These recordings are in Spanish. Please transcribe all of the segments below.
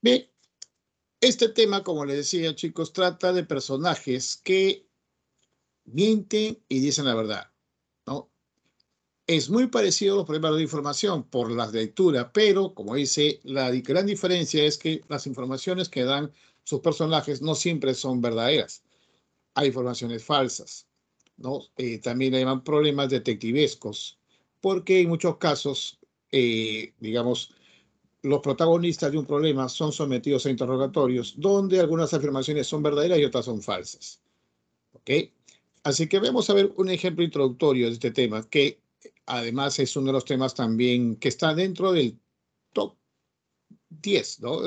Bien, este tema, como les decía, chicos, trata de personajes que mienten y dicen la verdad, ¿no? Es muy parecido a los problemas de información por la lectura, pero, como dice, la gran diferencia es que las informaciones que dan sus personajes no siempre son verdaderas. Hay informaciones falsas, ¿no? Eh, también hay problemas detectivescos, porque en muchos casos, eh, digamos, los protagonistas de un problema son sometidos a interrogatorios donde algunas afirmaciones son verdaderas y otras son falsas. ¿Ok? Así que vamos a ver un ejemplo introductorio de este tema, que además es uno de los temas también que está dentro del top 10, ¿no?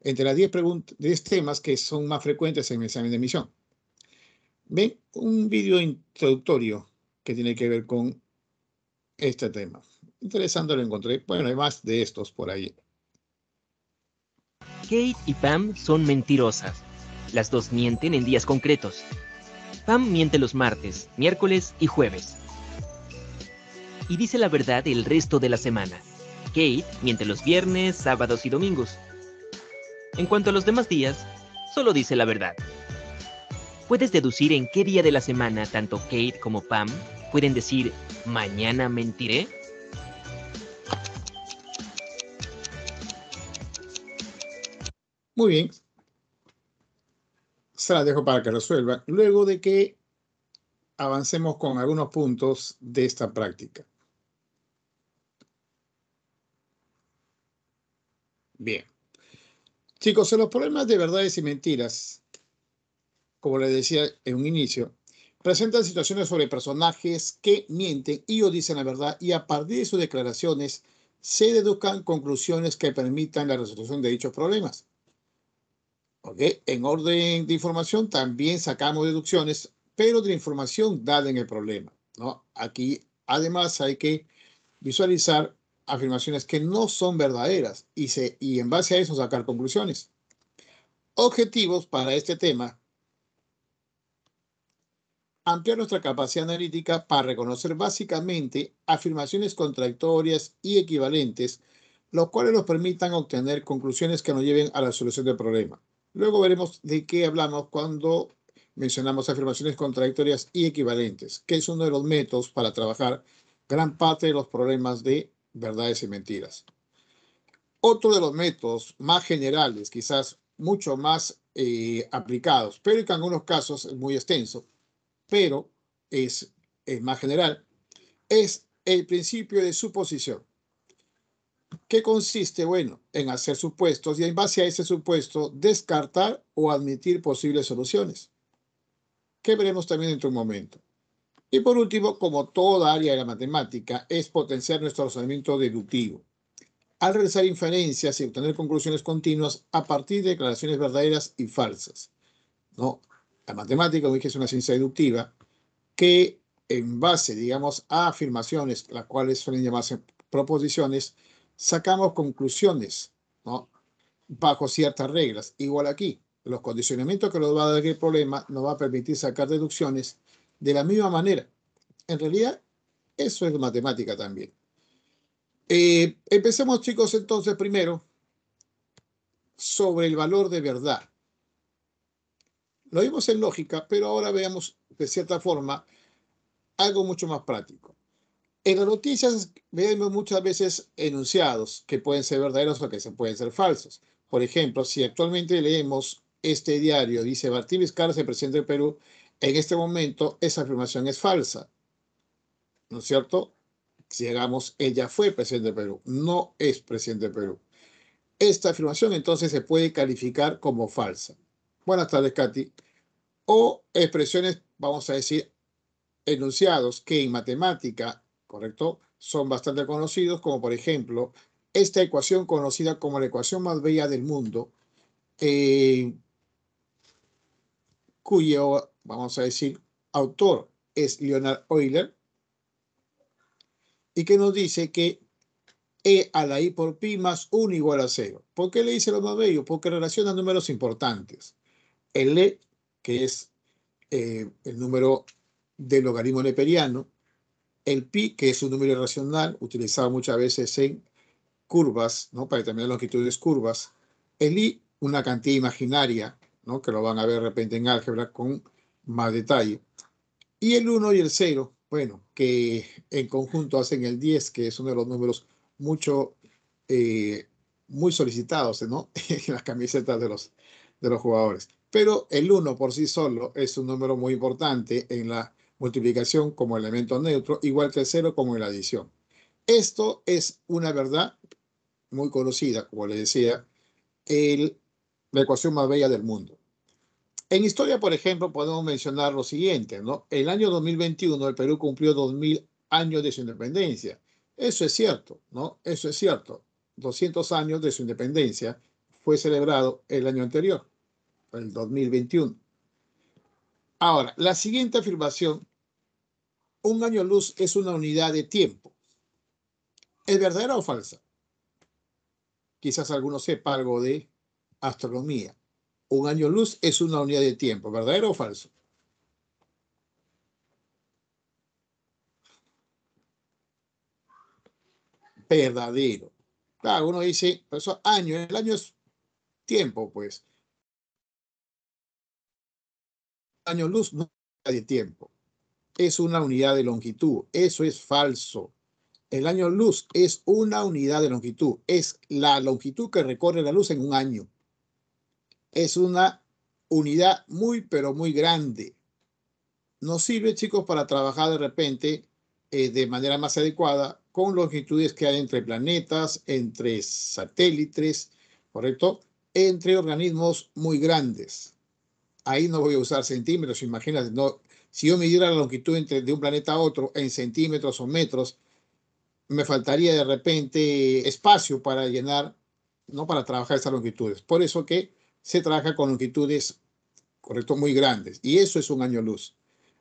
entre las 10, 10 temas que son más frecuentes en el examen de emisión. Ven un video introductorio que tiene que ver con este tema. Interesante lo encontré. Bueno, hay más de estos por ahí. Kate y Pam son mentirosas. Las dos mienten en días concretos. Pam miente los martes, miércoles y jueves. Y dice la verdad el resto de la semana. Kate miente los viernes, sábados y domingos. En cuanto a los demás días, solo dice la verdad. Puedes deducir en qué día de la semana tanto Kate como Pam pueden decir mañana mentiré Muy bien. Se las dejo para que resuelvan. Luego de que avancemos con algunos puntos de esta práctica. Bien. Chicos, en los problemas de verdades y mentiras, como les decía en un inicio, presentan situaciones sobre personajes que mienten y o dicen la verdad y a partir de sus declaraciones se deducan conclusiones que permitan la resolución de dichos problemas. En orden de información también sacamos deducciones, pero de la información dada en el problema. Aquí además hay que visualizar afirmaciones que no son verdaderas y en base a eso sacar conclusiones. Objetivos para este tema. Ampliar nuestra capacidad analítica para reconocer básicamente afirmaciones contradictorias y equivalentes, los cuales nos permitan obtener conclusiones que nos lleven a la solución del problema. Luego veremos de qué hablamos cuando mencionamos afirmaciones contradictorias y equivalentes, que es uno de los métodos para trabajar gran parte de los problemas de verdades y mentiras. Otro de los métodos más generales, quizás mucho más eh, aplicados, pero que en algunos casos es muy extenso, pero es más general, es el principio de suposición que consiste, bueno, en hacer supuestos y en base a ese supuesto descartar o admitir posibles soluciones, que veremos también dentro de un momento. Y por último, como toda área de la matemática, es potenciar nuestro razonamiento deductivo. Al realizar inferencias y obtener conclusiones continuas a partir de declaraciones verdaderas y falsas. ¿no? La matemática, como dije, es una ciencia deductiva que en base, digamos, a afirmaciones, las cuales suelen llamarse proposiciones, sacamos conclusiones, Bajo ciertas reglas. Igual aquí, los condicionamientos que nos va a dar el problema nos va a permitir sacar deducciones de la misma manera. En realidad, eso es matemática también. Eh, empecemos, chicos, entonces primero sobre el valor de verdad. Lo vimos en lógica, pero ahora veamos de cierta forma algo mucho más práctico. En las noticias vemos muchas veces enunciados que pueden ser verdaderos o que se pueden ser falsos. Por ejemplo, si actualmente leemos este diario, dice Martín Vizcarra, el presidente del Perú, en este momento esa afirmación es falsa. ¿No es cierto? Si llegamos, ella fue presidente del Perú, no es presidente del Perú. Esta afirmación entonces se puede calificar como falsa. Buenas tardes, Katy. O expresiones, vamos a decir, enunciados que en matemática ¿correcto? Son bastante conocidos, como por ejemplo esta ecuación conocida como la ecuación más bella del mundo, eh, cuyo, vamos a decir, autor es Leonard Euler, y que nos dice que E a la I por pi más 1 igual a 0. ¿Por qué le dice lo más bello? Porque relaciona números importantes. El E, que es eh, el número del logaritmo neperiano, el pi, que es un número irracional, utilizado muchas veces en curvas, ¿no? para determinar longitudes curvas. El i, una cantidad imaginaria, ¿no? que lo van a ver de repente en álgebra con más detalle. Y el 1 y el 0, bueno, que en conjunto hacen el 10, que es uno de los números mucho, eh, muy solicitados ¿no? en las camisetas de los, de los jugadores. Pero el 1 por sí solo es un número muy importante en la multiplicación como elemento neutro, igual que cero como en la adición. Esto es una verdad muy conocida, como les decía, el, la ecuación más bella del mundo. En historia, por ejemplo, podemos mencionar lo siguiente, ¿no? El año 2021 el Perú cumplió 2000 años de su independencia. Eso es cierto, ¿no? Eso es cierto. 200 años de su independencia fue celebrado el año anterior, el 2021. Ahora, la siguiente afirmación un año luz es una unidad de tiempo. ¿Es verdadero o falsa? Quizás alguno sepa algo de astronomía. Un año luz es una unidad de tiempo. ¿Verdadero o falso? Verdadero. Claro, uno dice, eso año, el año es tiempo, pues. Año luz no es de tiempo es una unidad de longitud. Eso es falso. El año luz es una unidad de longitud. Es la longitud que recorre la luz en un año. Es una unidad muy, pero muy grande. Nos sirve, chicos, para trabajar de repente eh, de manera más adecuada con longitudes que hay entre planetas, entre satélites, ¿correcto? Entre organismos muy grandes. Ahí no voy a usar centímetros, imagínate, no, si yo midiera la longitud entre, de un planeta a otro en centímetros o metros, me faltaría de repente espacio para llenar, no para trabajar esas longitudes. Por eso que se trabaja con longitudes, correcto, muy grandes. Y eso es un año luz.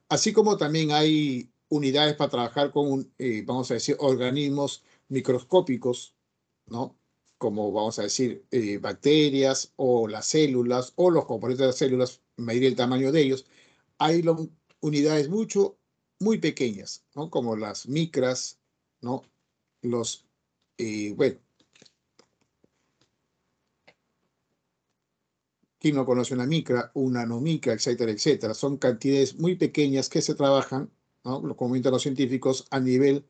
Así como también hay unidades para trabajar con, eh, vamos a decir, organismos microscópicos, ¿no? Como vamos a decir, eh, bacterias o las células o los componentes de las células, medir el tamaño de ellos. Hay unidades mucho, muy pequeñas, Como las micras, ¿no? Los, eh, bueno. ¿Quién no conoce una micra, una micra, etcétera, etcétera? Son cantidades muy pequeñas que se trabajan, ¿no? Lo comentan los científicos, a nivel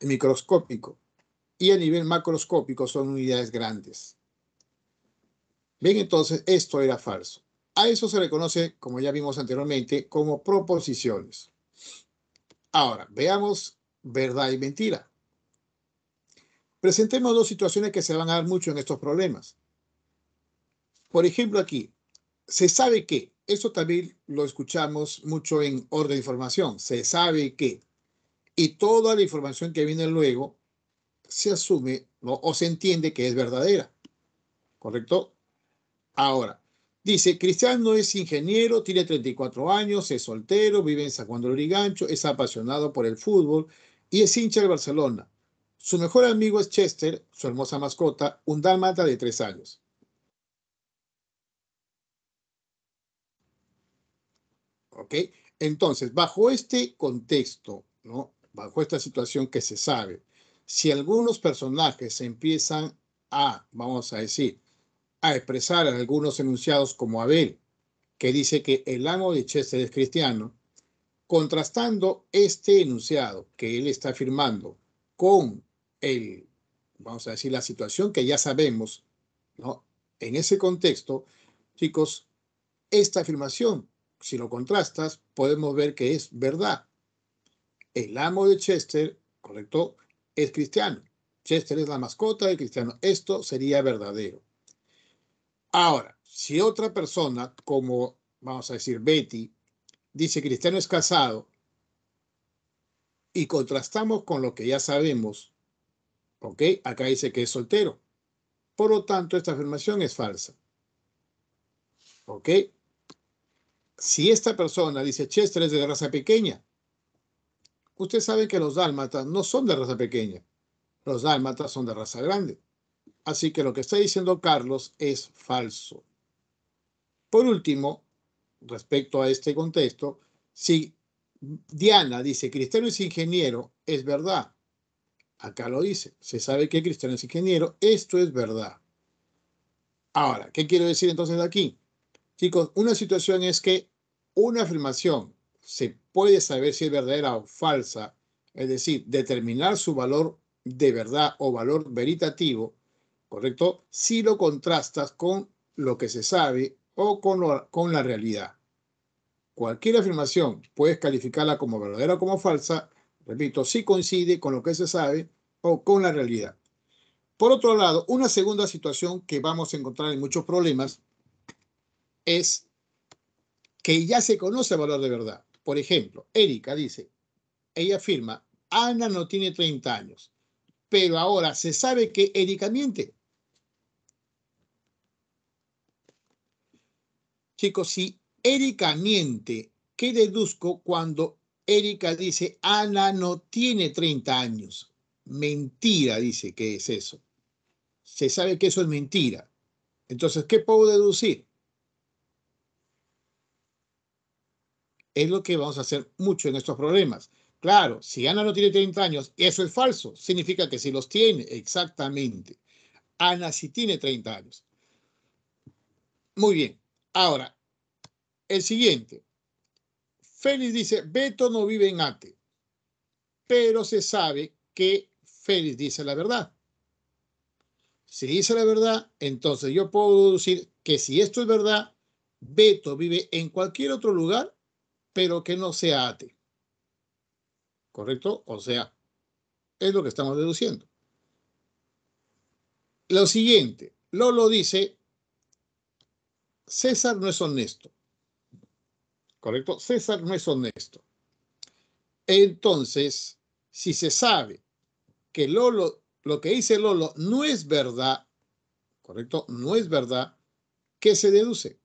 microscópico. Y a nivel macroscópico son unidades grandes. Bien, entonces, esto era falso. A eso se reconoce, como ya vimos anteriormente, como proposiciones. Ahora, veamos verdad y mentira. Presentemos dos situaciones que se van a dar mucho en estos problemas. Por ejemplo, aquí, se sabe que, esto también lo escuchamos mucho en orden de información, se sabe que, y toda la información que viene luego se asume o se entiende que es verdadera. ¿Correcto? Ahora, Dice, Cristiano es ingeniero, tiene 34 años, es soltero, vive en San Juan de Lurigancho, es apasionado por el fútbol y es hincha del Barcelona. Su mejor amigo es Chester, su hermosa mascota, un dálmata de tres años. ¿Ok? Entonces, bajo este contexto, ¿no? bajo esta situación que se sabe, si algunos personajes empiezan a, vamos a decir, a expresar algunos enunciados como Abel, que dice que el amo de Chester es cristiano, contrastando este enunciado que él está afirmando con el, vamos a decir, la situación que ya sabemos, ¿no? En ese contexto, chicos, esta afirmación, si lo contrastas, podemos ver que es verdad. El amo de Chester, correcto, es cristiano. Chester es la mascota del cristiano. Esto sería verdadero. Ahora, si otra persona, como vamos a decir Betty, dice Cristiano es casado y contrastamos con lo que ya sabemos, ¿ok? Acá dice que es soltero. Por lo tanto, esta afirmación es falsa. ¿Ok? Si esta persona dice Chester es de raza pequeña, usted sabe que los dálmatas no son de raza pequeña. Los dálmatas son de raza grande. Así que lo que está diciendo Carlos es falso. Por último, respecto a este contexto, si Diana dice Cristiano es ingeniero, es verdad. Acá lo dice, se sabe que Cristiano es ingeniero, esto es verdad. Ahora, ¿qué quiero decir entonces aquí? Chicos, una situación es que una afirmación se puede saber si es verdadera o falsa, es decir, determinar su valor de verdad o valor veritativo ¿correcto? Si lo contrastas con lo que se sabe o con, la realidad. Cualquier afirmación puedes calificarla como verdadera o como falsa, repito, si coincide con lo que se sabe o con la realidad. Por otro lado, una segunda situación que vamos a encontrar en muchos problemas es que ya se conoce el valor de verdad. Por ejemplo, Erika dice, ella afirma, Ana no tiene 30 años, pero ahora se sabe que Erika miente. Chicos, si Erika miente, ¿qué deduzco cuando Erika dice, Ana no tiene 30 años? Mentira, dice que es eso. Se sabe que eso es mentira. Entonces, ¿qué puedo deducir? Es lo que vamos a hacer mucho en estos problemas. Claro, si Ana no tiene 30 años, eso es falso. Significa que si los tiene, exactamente. Ana sí tiene 30 años. Muy bien. Ahora, el siguiente. Félix dice, Beto no vive en Ate, pero se sabe que Félix dice la verdad. Si dice la verdad, entonces yo puedo deducir que si esto es verdad, Beto vive en cualquier otro lugar, pero que no sea Ate. ¿Correcto? O sea, es lo que estamos deduciendo. Lo siguiente, Lolo dice, César no es honesto. ¿Correcto? César no es honesto. Entonces, si se sabe que Lolo, lo que dice Lolo no es verdad, ¿correcto? No es verdad, ¿qué se deduce?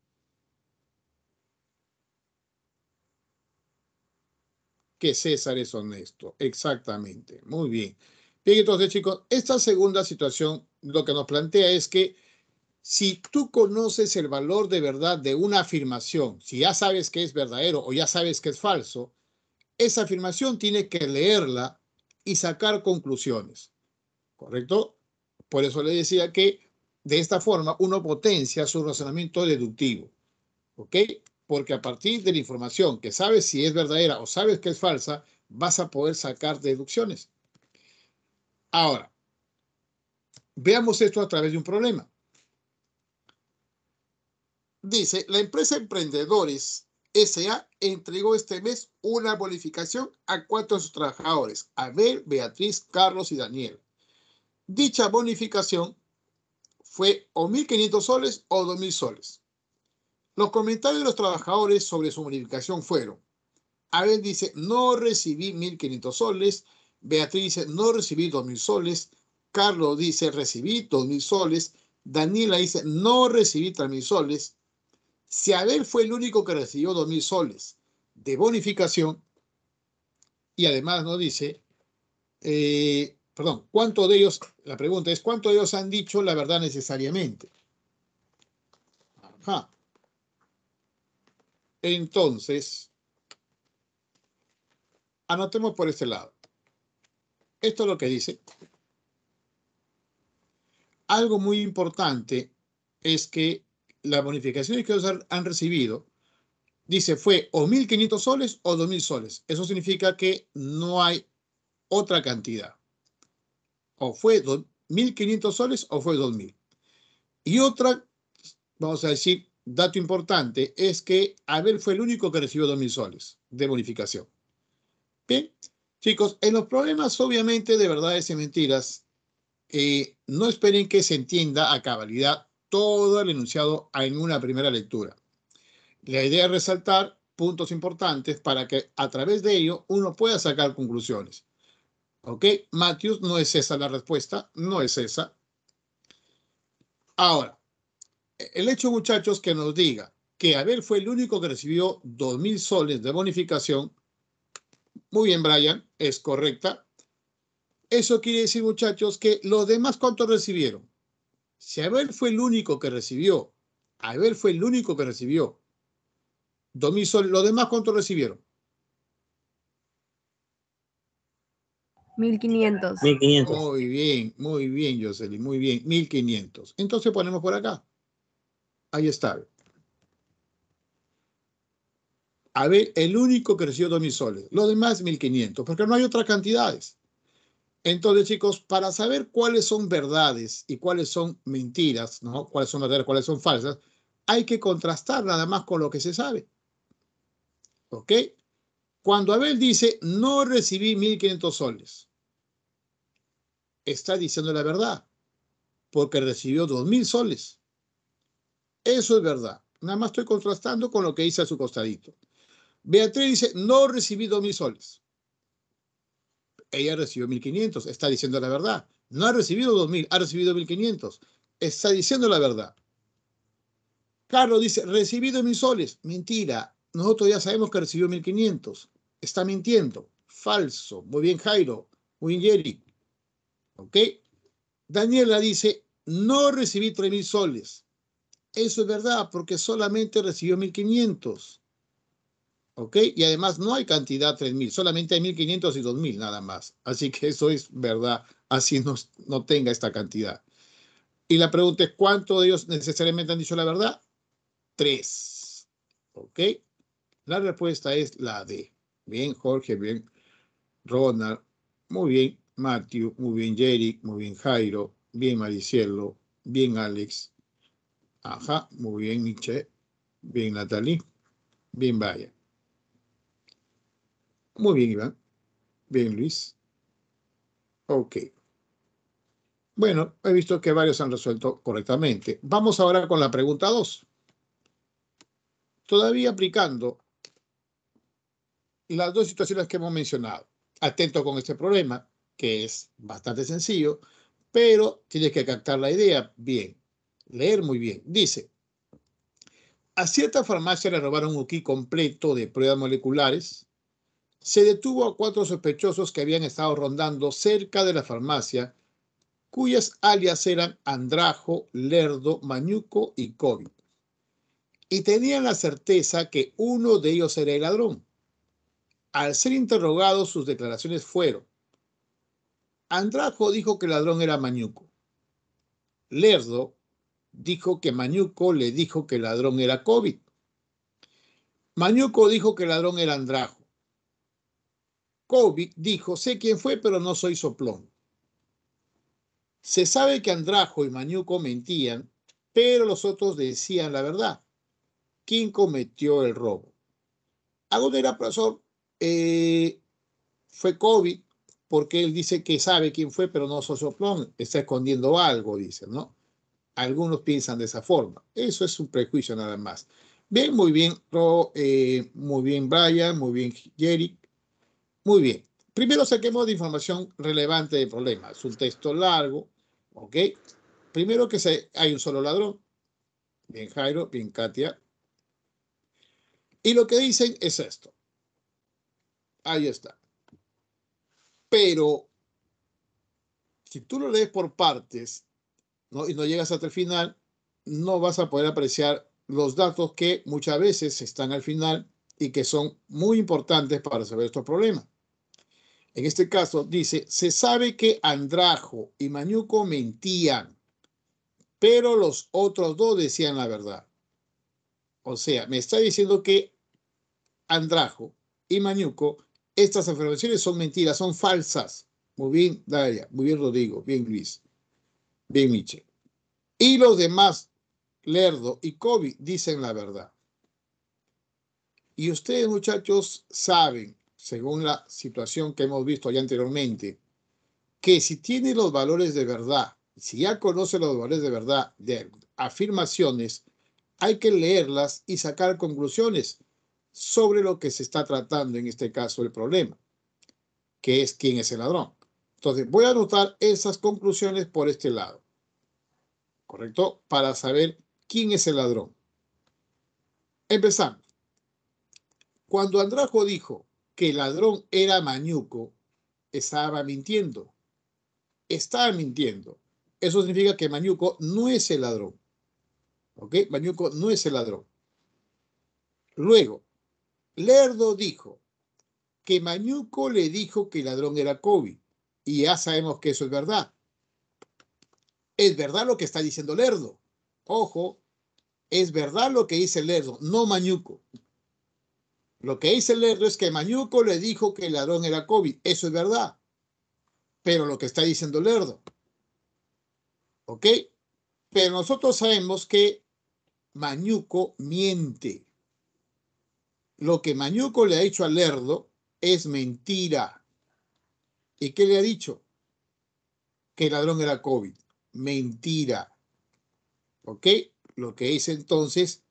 Que César es honesto. Exactamente. Muy bien. Bien, entonces chicos, esta segunda situación lo que nos plantea es que si tú conoces el valor de verdad de una afirmación, si ya sabes que es verdadero o ya sabes que es falso, esa afirmación tiene que leerla y sacar conclusiones. ¿Correcto? Por eso le decía que de esta forma uno potencia su razonamiento deductivo. ¿Ok? Porque a partir de la información que sabes si es verdadera o sabes que es falsa, vas a poder sacar deducciones. Ahora, veamos esto a través de un problema. Dice, la empresa Emprendedores SA entregó este mes una bonificación a cuatro de sus trabajadores, Abel, Beatriz, Carlos y Daniel. Dicha bonificación fue o 1.500 soles o 2.000 soles. Los comentarios de los trabajadores sobre su bonificación fueron, Abel dice, no recibí 1.500 soles, Beatriz dice, no recibí 2.000 soles, Carlos dice, recibí 2.000 soles, Daniela dice, no recibí 3.000 soles, si Abel fue el único que recibió dos mil soles de bonificación, y además nos dice, eh, perdón, ¿cuánto de ellos, la pregunta es, ¿cuánto de ellos han dicho la verdad necesariamente? Ajá. Entonces, anotemos por este lado. Esto es lo que dice. Algo muy importante es que las bonificaciones que ellos han recibido, dice fue o 1.500 soles o 2.000 soles. Eso significa que no hay otra cantidad. O fue 1.500 soles o fue 2.000. Y otra, vamos a decir, dato importante es que Abel fue el único que recibió 2.000 soles de bonificación. Bien, chicos, en los problemas obviamente de verdades y mentiras, eh, no esperen que se entienda a cabalidad todo el enunciado en una primera lectura. La idea es resaltar puntos importantes para que a través de ello uno pueda sacar conclusiones. ¿Ok? Matthews, no es esa la respuesta, no es esa. Ahora, el hecho, muchachos, que nos diga que Abel fue el único que recibió 2.000 soles de bonificación. Muy bien, Brian, es correcta. Eso quiere decir, muchachos, que los demás ¿cuántos recibieron. Si Abel fue el único que recibió, Abel fue el único que recibió. soles. ¿los demás cuánto recibieron? 1500. Muy bien, muy bien, Jocelyn, muy bien, 1500. Entonces ponemos por acá. Ahí está. Abel, el único que recibió 2000 soles. Los demás 1500, porque no hay otras cantidades. Entonces, chicos, para saber cuáles son verdades y cuáles son mentiras, ¿no? Cuáles son verdaderas, cuáles son falsas, hay que contrastar nada más con lo que se sabe. ¿Ok? Cuando Abel dice, no recibí 1.500 soles, está diciendo la verdad, porque recibió 2.000 soles. Eso es verdad. Nada más estoy contrastando con lo que dice a su costadito. Beatriz dice, no recibí 2.000 soles ella recibió 1.500, está diciendo la verdad. No ha recibido 2.000, ha recibido 1.500, está diciendo la verdad. Carlos dice, recibido mil soles. Mentira, nosotros ya sabemos que recibió 1.500. Está mintiendo. Falso. Muy bien, Jairo. Muy ¿Ok? Daniela dice, no recibí 3.000 soles. Eso es verdad, porque solamente recibió 1.500. ¿ok? Y además no hay cantidad 3.000, solamente hay 1.500 y 2.000 nada más. Así que eso es verdad, así no, no tenga esta cantidad. Y la pregunta es, ¿cuántos de ellos necesariamente han dicho la verdad? Tres, ¿ok? La respuesta es la D. Bien, Jorge, bien, Ronald, muy bien, Matthew, muy bien, Jeric, muy bien, Jairo, bien, Maricielo, bien, Alex. Ajá, muy bien, Nietzsche, bien, Natalie, bien, Vaya. Muy bien, Iván. Bien, Luis. Ok. Bueno, he visto que varios han resuelto correctamente. Vamos ahora con la pregunta 2. Todavía aplicando las dos situaciones que hemos mencionado. Atento con este problema, que es bastante sencillo, pero tienes que captar la idea bien, leer muy bien. Dice, a cierta farmacia le robaron un kit completo de pruebas moleculares se detuvo a cuatro sospechosos que habían estado rondando cerca de la farmacia, cuyas alias eran Andrajo, Lerdo, Mañuco y Covid. Y tenían la certeza que uno de ellos era el ladrón. Al ser interrogados, sus declaraciones fueron. Andrajo dijo que el ladrón era Mañuco. Lerdo dijo que Mañuco le dijo que el ladrón era COVID. Mañuco dijo que el ladrón era Andrajo. COVID dijo, sé quién fue, pero no soy soplón. Se sabe que Andrajo y Mañuco mentían, pero los otros decían la verdad. ¿Quién cometió el robo? dónde era profesor, eh, fue Kobe porque él dice que sabe quién fue, pero no soy soplón, está escondiendo algo, dicen, ¿no? Algunos piensan de esa forma. Eso es un prejuicio nada más. Bien, muy bien, eh, muy bien Brian, muy bien Jerry. Muy bien. Primero saquemos de información relevante del problema. Es un texto largo, ¿ok? Primero que se, hay un solo ladrón. Bien, Jairo, bien, Katia. Y lo que dicen es esto. Ahí está. Pero si tú lo lees por partes y no llegas hasta el final, no vas a poder apreciar los datos que muchas veces están al final y que son muy importantes para resolver estos problemas en este caso, dice, se sabe que Andrajo y Mañuco mentían, pero los otros dos decían la verdad. O sea, me está diciendo que Andrajo y Mañuco, estas afirmaciones son mentiras, son falsas. Muy bien, Daria, muy bien, Rodrigo, bien, Luis, bien, Michel. Y los demás, Lerdo y Kobe, dicen la verdad. Y ustedes, muchachos, saben según la situación que hemos visto ya anteriormente, que si tiene los valores de verdad, si ya conoce los valores de verdad de afirmaciones, hay que leerlas y sacar conclusiones sobre lo que se está tratando en este caso el problema, que es quién es el ladrón. Entonces, voy a anotar esas conclusiones por este lado, ¿correcto? Para saber quién es el ladrón. Empezamos. Cuando Andrajo dijo, que el ladrón era mañuco, estaba mintiendo. Estaba mintiendo. Eso significa que mañuco no es el ladrón. ¿Ok? Mañuco no es el ladrón. Luego, Lerdo dijo que Mañuco le dijo que el ladrón era Kobe. Y ya sabemos que eso es verdad. Es verdad lo que está diciendo Lerdo. Ojo, es verdad lo que dice Lerdo, no Mañuco. Lo que dice Lerdo es que Mañuco le dijo que el ladrón era COVID. Eso es verdad. Pero lo que está diciendo Lerdo. ¿Ok? Pero nosotros sabemos que Mañuco miente. Lo que Mañuco le ha dicho a Lerdo es mentira. ¿Y qué le ha dicho? Que el ladrón era COVID. Mentira. ¿Ok? Lo que dice entonces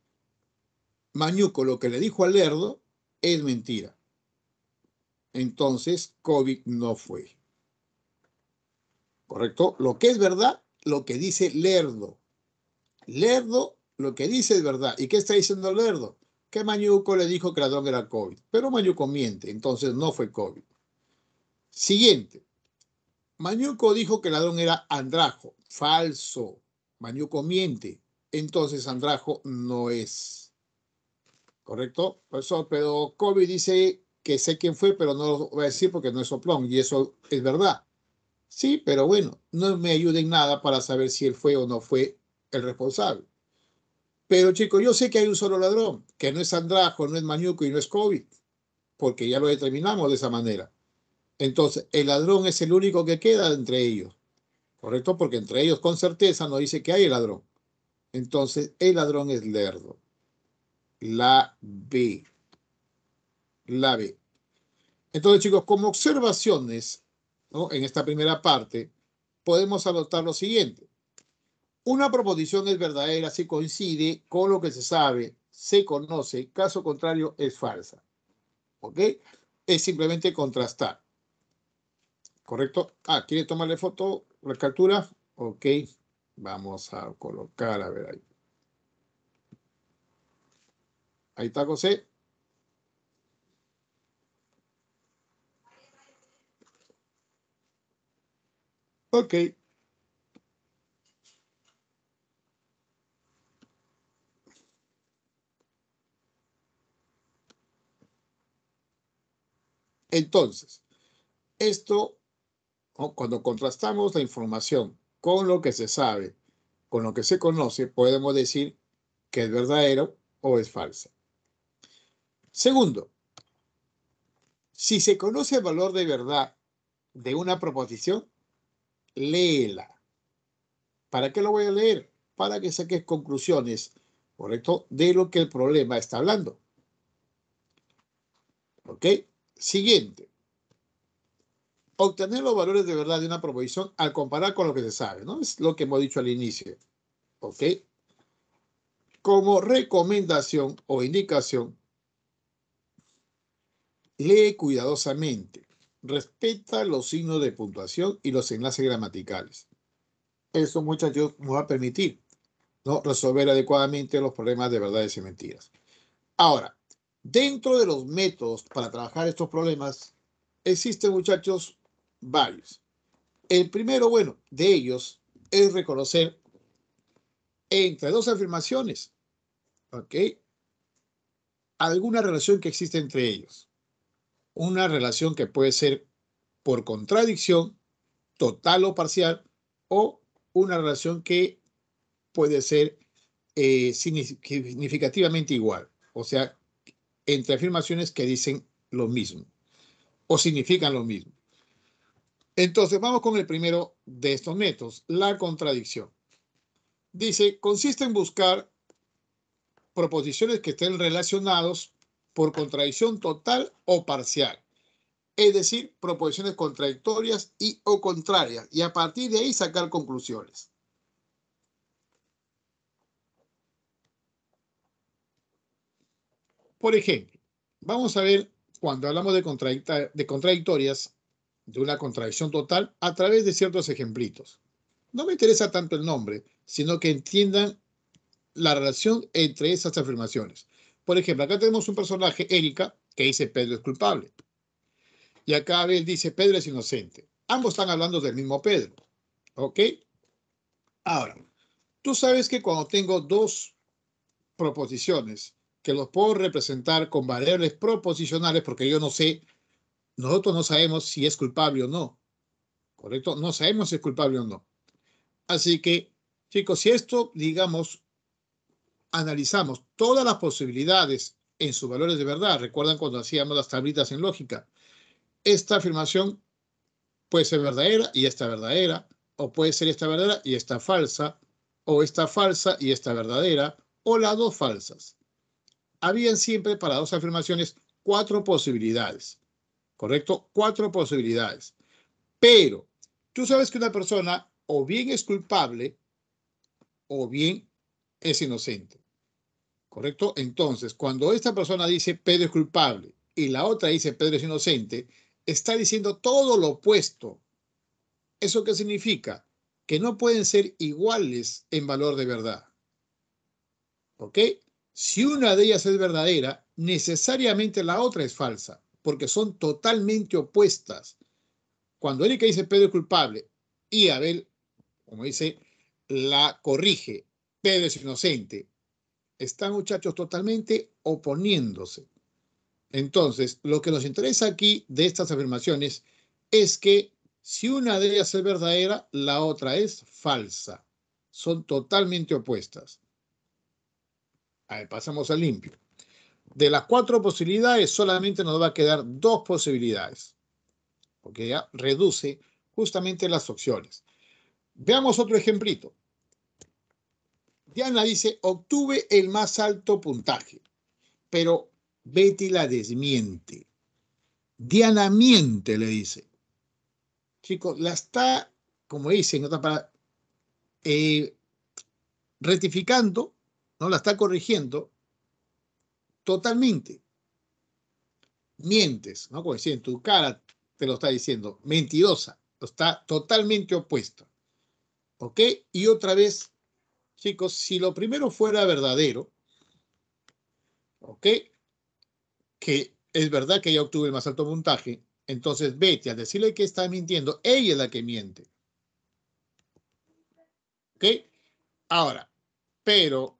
Mañuco, lo que le dijo a Lerdo es mentira. Entonces, COVID no fue. ¿Correcto? Lo que es verdad, lo que dice Lerdo. Lerdo, lo que dice es verdad. ¿Y qué está diciendo Lerdo? Que Mañuco le dijo que la era COVID. Pero Mañuco miente, entonces no fue COVID. Siguiente. Mañuco dijo que el ladrón era Andrajo. Falso. Mañuco miente. Entonces Andrajo no es. ¿correcto? Profesor, pero COVID dice que sé quién fue, pero no lo voy a decir porque no es soplón, y eso es verdad. Sí, pero bueno, no me ayuda en nada para saber si él fue o no fue el responsable. Pero chicos, yo sé que hay un solo ladrón, que no es Andrajo, no es Mañuco y no es COVID, porque ya lo determinamos de esa manera. Entonces, el ladrón es el único que queda entre ellos, ¿correcto? Porque entre ellos con certeza nos dice que hay ladrón. Entonces, el ladrón es Lerdo. La B. La B. Entonces, chicos, como observaciones, en esta primera parte, podemos adoptar lo siguiente. Una proposición es verdadera si coincide con lo que se sabe, se conoce, caso contrario es falsa. ¿Ok? Es simplemente contrastar. ¿Correcto? Ah, ¿quiere tomarle foto, la captura? Ok, vamos a colocar, a ver ahí. Ahí está José. Ok. Entonces, esto, cuando contrastamos la información con lo que se sabe, con lo que se conoce, podemos decir que es verdadero o es falso. Segundo, si se conoce el valor de verdad de una proposición, léela. ¿Para qué lo voy a leer? Para que saques conclusiones, ¿correcto? De lo que el problema está hablando. ¿Ok? Siguiente. Obtener los valores de verdad de una proposición al comparar con lo que se sabe, ¿no? Es lo que hemos dicho al inicio. ¿Ok? Como recomendación o indicación, Lee cuidadosamente. Respeta los signos de puntuación y los enlaces gramaticales. Eso, muchachos, nos va a permitir ¿no? resolver adecuadamente los problemas de verdades y mentiras. Ahora, dentro de los métodos para trabajar estos problemas, existen, muchachos, varios. El primero, bueno, de ellos es reconocer entre dos afirmaciones, ¿ok? Alguna relación que existe entre ellos una relación que puede ser por contradicción, total o parcial, o una relación que puede ser eh, significativamente igual, o sea, entre afirmaciones que dicen lo mismo o significan lo mismo. Entonces, vamos con el primero de estos métodos, la contradicción. Dice, consiste en buscar proposiciones que estén relacionados por contradicción total o parcial, es decir, proposiciones contradictorias y o contrarias, y a partir de ahí sacar conclusiones. Por ejemplo, vamos a ver cuando hablamos de, de contradictorias, de una contradicción total, a través de ciertos ejemplitos. No me interesa tanto el nombre, sino que entiendan la relación entre esas afirmaciones. Por ejemplo, acá tenemos un personaje, Erika, que dice Pedro es culpable. Y acá él dice Pedro es inocente. Ambos están hablando del mismo Pedro. ¿Ok? Ahora, tú sabes que cuando tengo dos proposiciones que los puedo representar con variables proposicionales porque yo no sé, nosotros no sabemos si es culpable o no. ¿Correcto? No sabemos si es culpable o no. Así que, chicos, si esto, digamos, analizamos todas las posibilidades en sus valores de verdad, recuerdan cuando hacíamos las tablitas en lógica, esta afirmación puede ser verdadera y esta verdadera, o puede ser esta verdadera y esta falsa, o esta falsa y esta verdadera, o las dos falsas. Habían siempre para dos afirmaciones cuatro posibilidades, ¿correcto? Cuatro posibilidades. Pero tú sabes que una persona o bien es culpable o bien es inocente. ¿Correcto? Entonces, cuando esta persona dice Pedro es culpable y la otra dice Pedro es inocente, está diciendo todo lo opuesto. ¿Eso qué significa? Que no pueden ser iguales en valor de verdad. ¿Ok? Si una de ellas es verdadera, necesariamente la otra es falsa, porque son totalmente opuestas. Cuando Erika dice Pedro es culpable y Abel, como dice, la corrige, Pedro es inocente, están muchachos totalmente oponiéndose. Entonces, lo que nos interesa aquí de estas afirmaciones es que si una de ellas es verdadera, la otra es falsa. Son totalmente opuestas. A ver, pasamos al limpio. De las cuatro posibilidades, solamente nos va a quedar dos posibilidades, porque ya reduce justamente las opciones. Veamos otro ejemplito. Diana dice, obtuve el más alto puntaje, pero Betty la desmiente. Diana miente, le dice. Chicos, la está, como dicen, para, eh, rectificando, no la está corrigiendo totalmente. Mientes, ¿no? Como decía, en tu cara te lo está diciendo, mentirosa, está totalmente opuesto. ¿Ok? Y otra vez Chicos, si lo primero fuera verdadero, ¿ok? Que es verdad que ella obtuvo el más alto puntaje, entonces Betty, al decirle que está mintiendo, ella es la que miente. ¿Ok? Ahora, pero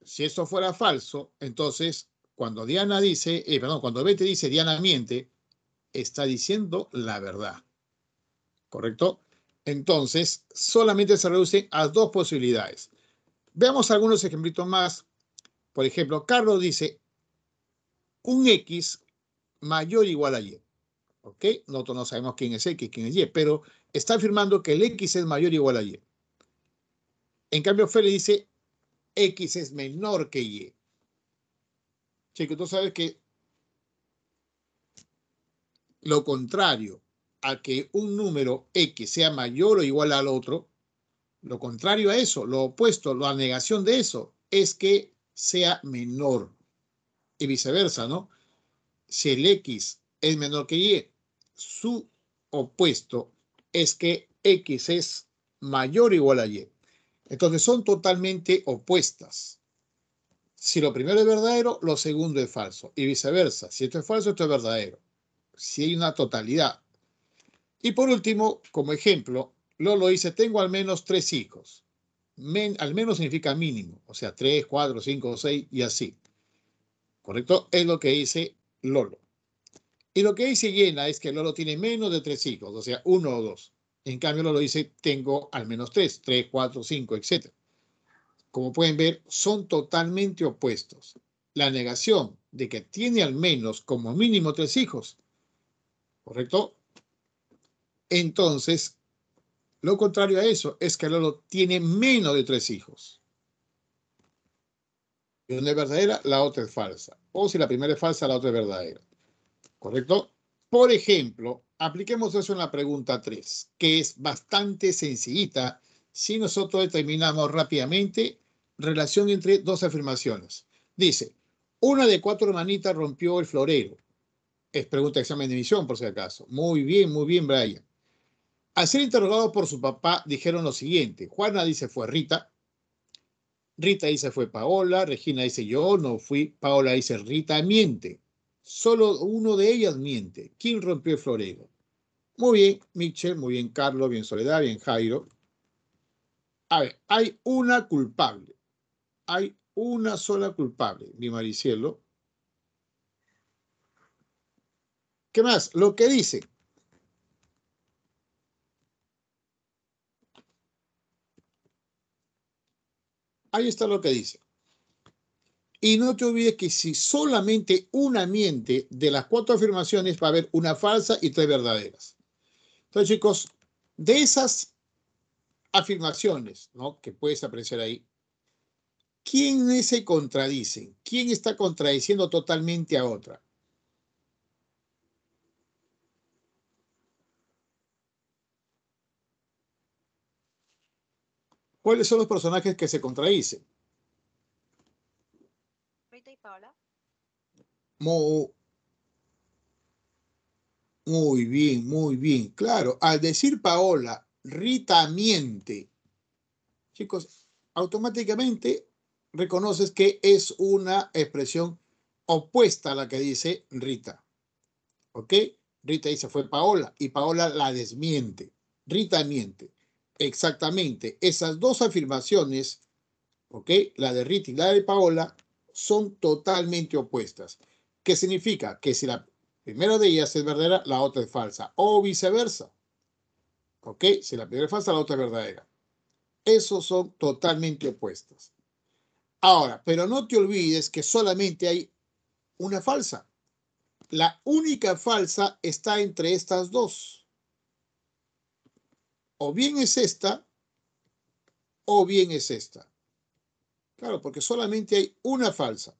si eso fuera falso, entonces cuando Diana dice, eh, perdón, cuando Betty dice Diana miente, está diciendo la verdad. ¿Correcto? Entonces, solamente se reducen a dos posibilidades. Veamos algunos ejemplitos más. Por ejemplo, Carlos dice, un X mayor o igual a Y. ¿Ok? Nosotros no sabemos quién es X, quién es Y, pero está afirmando que el X es mayor o igual a Y. En cambio, Félix dice, X es menor que Y. Chicos, tú sabes que lo contrario a que un número X sea mayor o igual al otro, lo contrario a eso, lo opuesto, la negación de eso, es que sea menor. Y viceversa, ¿no? Si el X es menor que Y, su opuesto es que X es mayor o igual a Y. Entonces son totalmente opuestas. Si lo primero es verdadero, lo segundo es falso. Y viceversa. Si esto es falso, esto es verdadero. Si hay una totalidad. Y por último, como ejemplo, Lolo dice, tengo al menos tres hijos. al menos significa mínimo, o sea, tres, cuatro, cinco, seis y así. ¿Correcto? Es lo que dice Lolo. Y lo que dice Llena es que Lolo tiene menos de tres hijos, o sea, uno o dos. En cambio, Lolo dice, tengo al menos tres, tres, cuatro, cinco, etc. Como pueden ver, son totalmente opuestos. La negación de que tiene al menos como mínimo tres hijos, ¿correcto? Entonces, lo contrario a eso es que Lolo tiene menos de tres hijos. Y una es verdadera, la otra es falsa. O si la primera es falsa, la otra es verdadera. ¿Correcto? Por ejemplo, apliquemos eso en la pregunta 3, que es bastante sencillita si nosotros determinamos rápidamente relación entre dos afirmaciones. Dice, una de cuatro hermanitas rompió el florero. Es pregunta de examen de emisión, por si acaso. Muy bien, muy bien, Brian. Al ser interrogado por su papá, dijeron lo siguiente. Juana dice fue Rita. Rita dice fue Paola. Regina dice yo no fui. Paola dice Rita miente. Solo uno de ellas miente. ¿Quién rompió el florero? Muy bien, Michel, muy bien, Carlos, bien Soledad, bien Jairo. A ver, hay una culpable. Hay una sola culpable, mi Maricielo. ¿Qué más? Lo que dice... Ahí está lo que dice. Y no te olvides que si solamente una miente de las cuatro afirmaciones, va a haber una falsa y tres verdaderas. Entonces, chicos, de esas afirmaciones ¿no? que puedes apreciar ahí, ¿quiénes se contradicen? ¿Quién está contradiciendo totalmente a otra? ¿Cuáles son los personajes que se contradicen? Rita y Paola. Muy, bien, muy bien. Claro, al decir Paola, Rita miente. Chicos, automáticamente reconoces que es una expresión opuesta a la que dice Rita. ¿Ok? Rita dice fue Paola y Paola la desmiente. Rita miente. Exactamente. Esas dos afirmaciones, La de Rita y la de Paola, son totalmente opuestas. ¿Qué significa? Que si la primera de ellas es verdadera, la otra es falsa. O viceversa. ¿Ok? Si la primera es falsa, la otra es verdadera. Esos son totalmente opuestas. Ahora, pero no te olvides que solamente hay una falsa. La única falsa está entre estas dos o bien es esta, o bien es esta. Claro, porque solamente hay una falsa.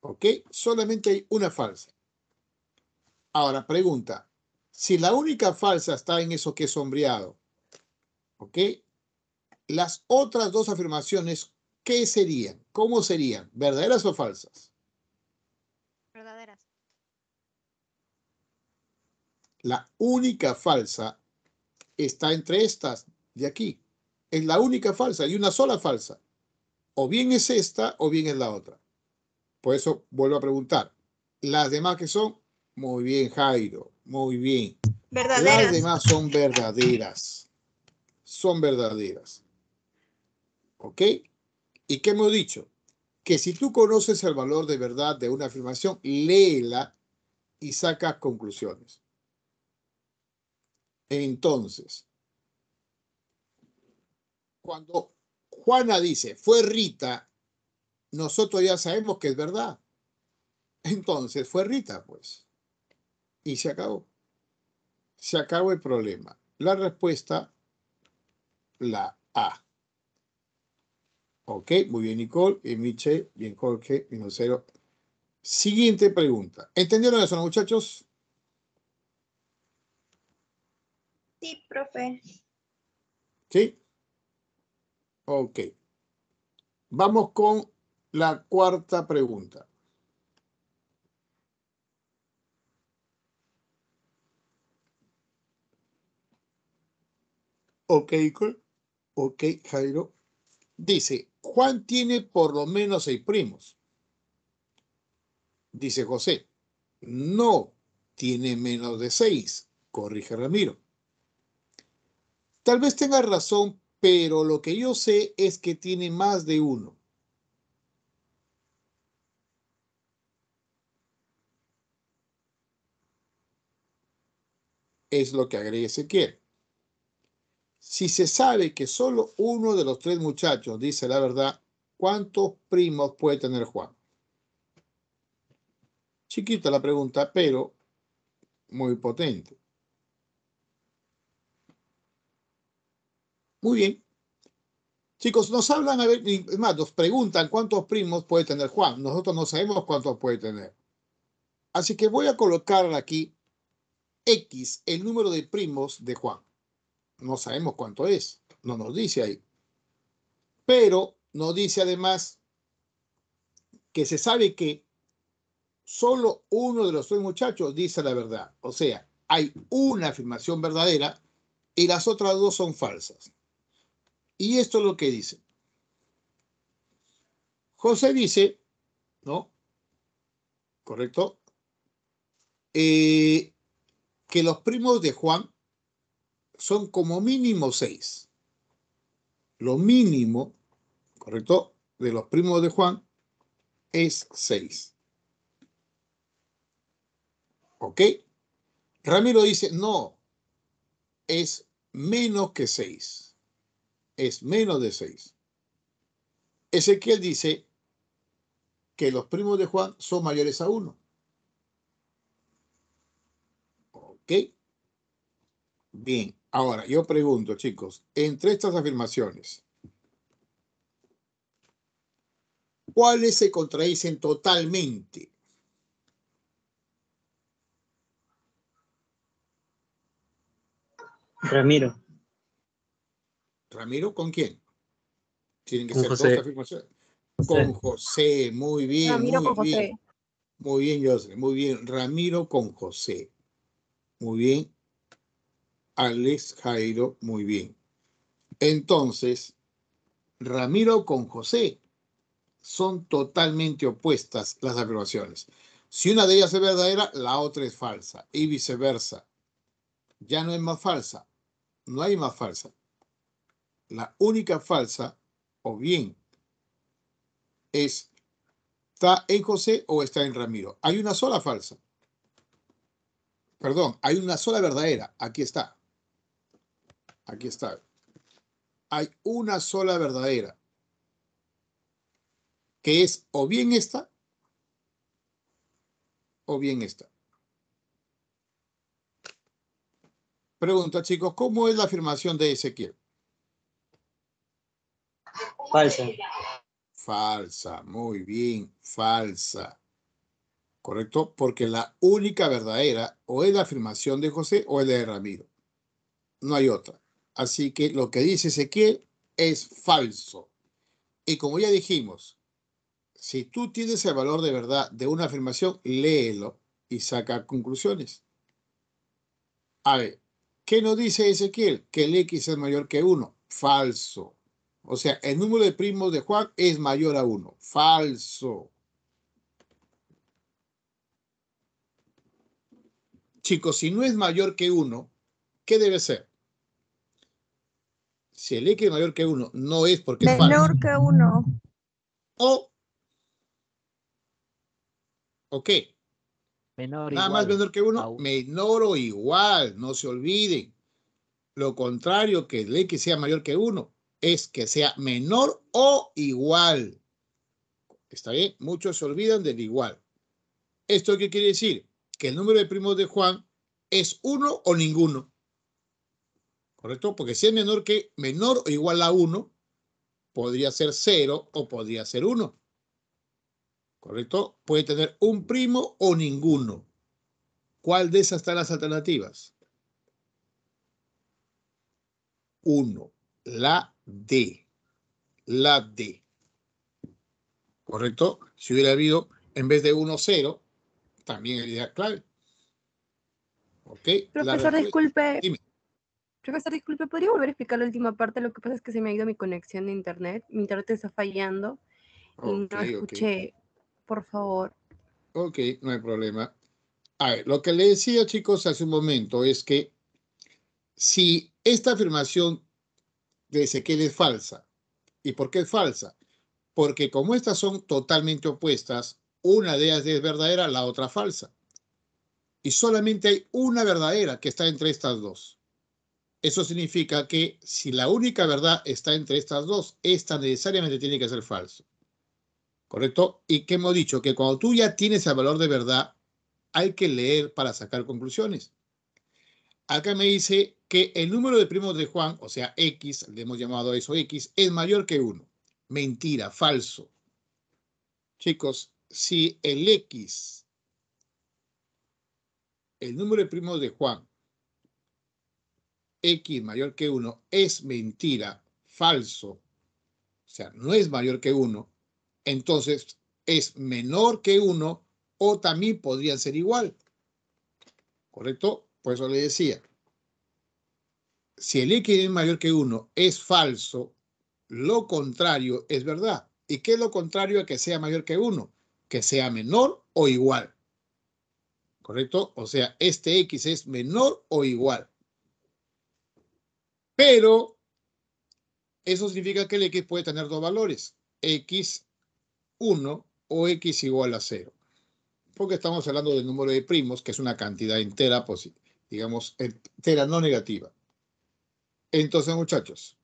¿Ok? Solamente hay una falsa. Ahora, pregunta. Si la única falsa está en eso que es sombreado, ¿ok? Las otras dos afirmaciones, ¿qué serían? ¿Cómo serían? ¿Verdaderas o falsas? La única falsa está entre estas de aquí. Es la única falsa, hay una sola falsa. O bien es esta o bien es la otra. Por eso vuelvo a preguntar. Las demás que son, muy bien Jairo, muy bien. Verdaderas. Las demás son verdaderas. Son verdaderas. ¿Ok? ¿Y qué hemos dicho? Que si tú conoces el valor de verdad de una afirmación, léela y saca conclusiones. Entonces, cuando Juana dice, fue Rita, nosotros ya sabemos que es verdad. Entonces, fue Rita, pues. Y se acabó. Se acabó el problema. La respuesta, la A. Ok, muy bien, Nicole, y eh, Miche, bien Jorge, bien Lucero. Siguiente pregunta. ¿Entendieron eso, muchachos? Sí, profe. ¿Sí? Ok. Vamos con la cuarta pregunta. Ok, ok, Jairo. Dice, Juan tiene por lo menos seis primos. Dice José, no, tiene menos de seis, corrige Ramiro. Tal vez tenga razón, pero lo que yo sé es que tiene más de uno. Es lo que agrega quiere. Si se sabe que solo uno de los tres muchachos dice la verdad, ¿cuántos primos puede tener Juan? Chiquita la pregunta, pero muy potente. Muy bien. Chicos, nos hablan, a ver, más, nos preguntan cuántos primos puede tener Juan. Nosotros no sabemos cuántos puede tener. Así que voy a colocar aquí X, el número de primos de Juan. No sabemos cuánto es, no nos dice ahí. Pero nos dice además que se sabe que solo uno de los tres muchachos dice la verdad. O sea, hay una afirmación verdadera y las otras dos son falsas. Y esto es lo que dice. José dice, ¿no? ¿Correcto? Eh, que los primos de Juan son como mínimo seis. Lo mínimo, ¿correcto? De los primos de Juan es seis. ¿Ok? Ramiro dice, no, es menos que seis es menos de 6. Ezequiel dice que los primos de Juan son mayores a 1. ¿Ok? Bien, ahora yo pregunto, chicos, entre estas afirmaciones, ¿cuáles se contradicen totalmente? Ramiro. Ramiro, ¿con quién? Tienen que con ser José. dos afirmaciones. Con José, muy bien. Ramiro muy con bien. José. Muy bien, José, muy bien. Ramiro con José. Muy bien. Alex Jairo, muy bien. Entonces, Ramiro con José son totalmente opuestas las afirmaciones. Si una de ellas es verdadera, la otra es falsa y viceversa. Ya no es más falsa. No hay más falsa. La única falsa, o bien, es está en José o está en Ramiro. Hay una sola falsa. Perdón, hay una sola verdadera. Aquí está. Aquí está. Hay una sola verdadera. Que es o bien esta o bien esta. Pregunta, chicos, ¿cómo es la afirmación de Ezequiel? Falsa. Falsa, muy bien, falsa. ¿Correcto? Porque la única verdadera o es la afirmación de José o es la de Ramiro. No hay otra. Así que lo que dice Ezequiel es falso. Y como ya dijimos, si tú tienes el valor de verdad de una afirmación, léelo y saca conclusiones. A ver, ¿qué nos dice Ezequiel? Que el X es mayor que 1. Falso. O sea, el número de primos de Juan es mayor a 1. Falso. Chicos, si no es mayor que 1, ¿qué debe ser? Si el X es mayor que 1, no es porque Menor es falso. Menor que 1. O. ¿O qué? Menor Nada igual más menor que 1, menor o igual, no se olviden. Lo contrario, que el X sea mayor que 1, es que sea menor o igual. ¿Está bien? Muchos se olvidan del igual. ¿Esto qué quiere decir? Que el número de primos de Juan es uno o ninguno. ¿Correcto? Porque si es menor que menor o igual a 1, podría ser 0 o podría ser uno ¿Correcto? Puede tener un primo o ninguno. ¿Cuál de esas están las alternativas? 1. La D. La D. ¿Correcto? Si hubiera habido, en vez de 1-0, también sería clave. ¿Ok? Profesor, disculpe. Profesor, disculpe, ¿podría volver a explicar la última parte? Lo que pasa es que se me ha ido mi conexión de internet. Mi internet está fallando y no escuché. Por favor. Ok, no hay problema. A ver, lo que le decía, chicos, hace un momento es que si esta afirmación de Ezequiel es falsa. ¿Y por qué es falsa? Porque como estas son totalmente opuestas, una de ellas es verdadera, la otra falsa. Y solamente hay una verdadera que está entre estas dos. Eso significa que si la única verdad está entre estas dos, esta necesariamente tiene que ser falsa. ¿Correcto? Y qué hemos dicho que cuando tú ya tienes el valor de verdad, hay que leer para sacar conclusiones. Acá me dice que el número de primos de Juan, o sea, X, le hemos llamado a eso X, es mayor que 1. Mentira, falso. Chicos, si el X, el número de primos de Juan, X mayor que 1, es mentira, falso, o sea, no es mayor que 1, entonces es menor que 1 o también podrían ser igual. ¿Correcto? Por eso le decía, si el X es mayor que 1 es falso, lo contrario es verdad. ¿Y qué es lo contrario a que sea mayor que 1? Que sea menor o igual. ¿Correcto? O sea, este X es menor o igual. Pero eso significa que el X puede tener dos valores, X1 o X igual a 0. Porque estamos hablando del número de primos, que es una cantidad entera, digamos, entera no negativa. Entonces, muchachos,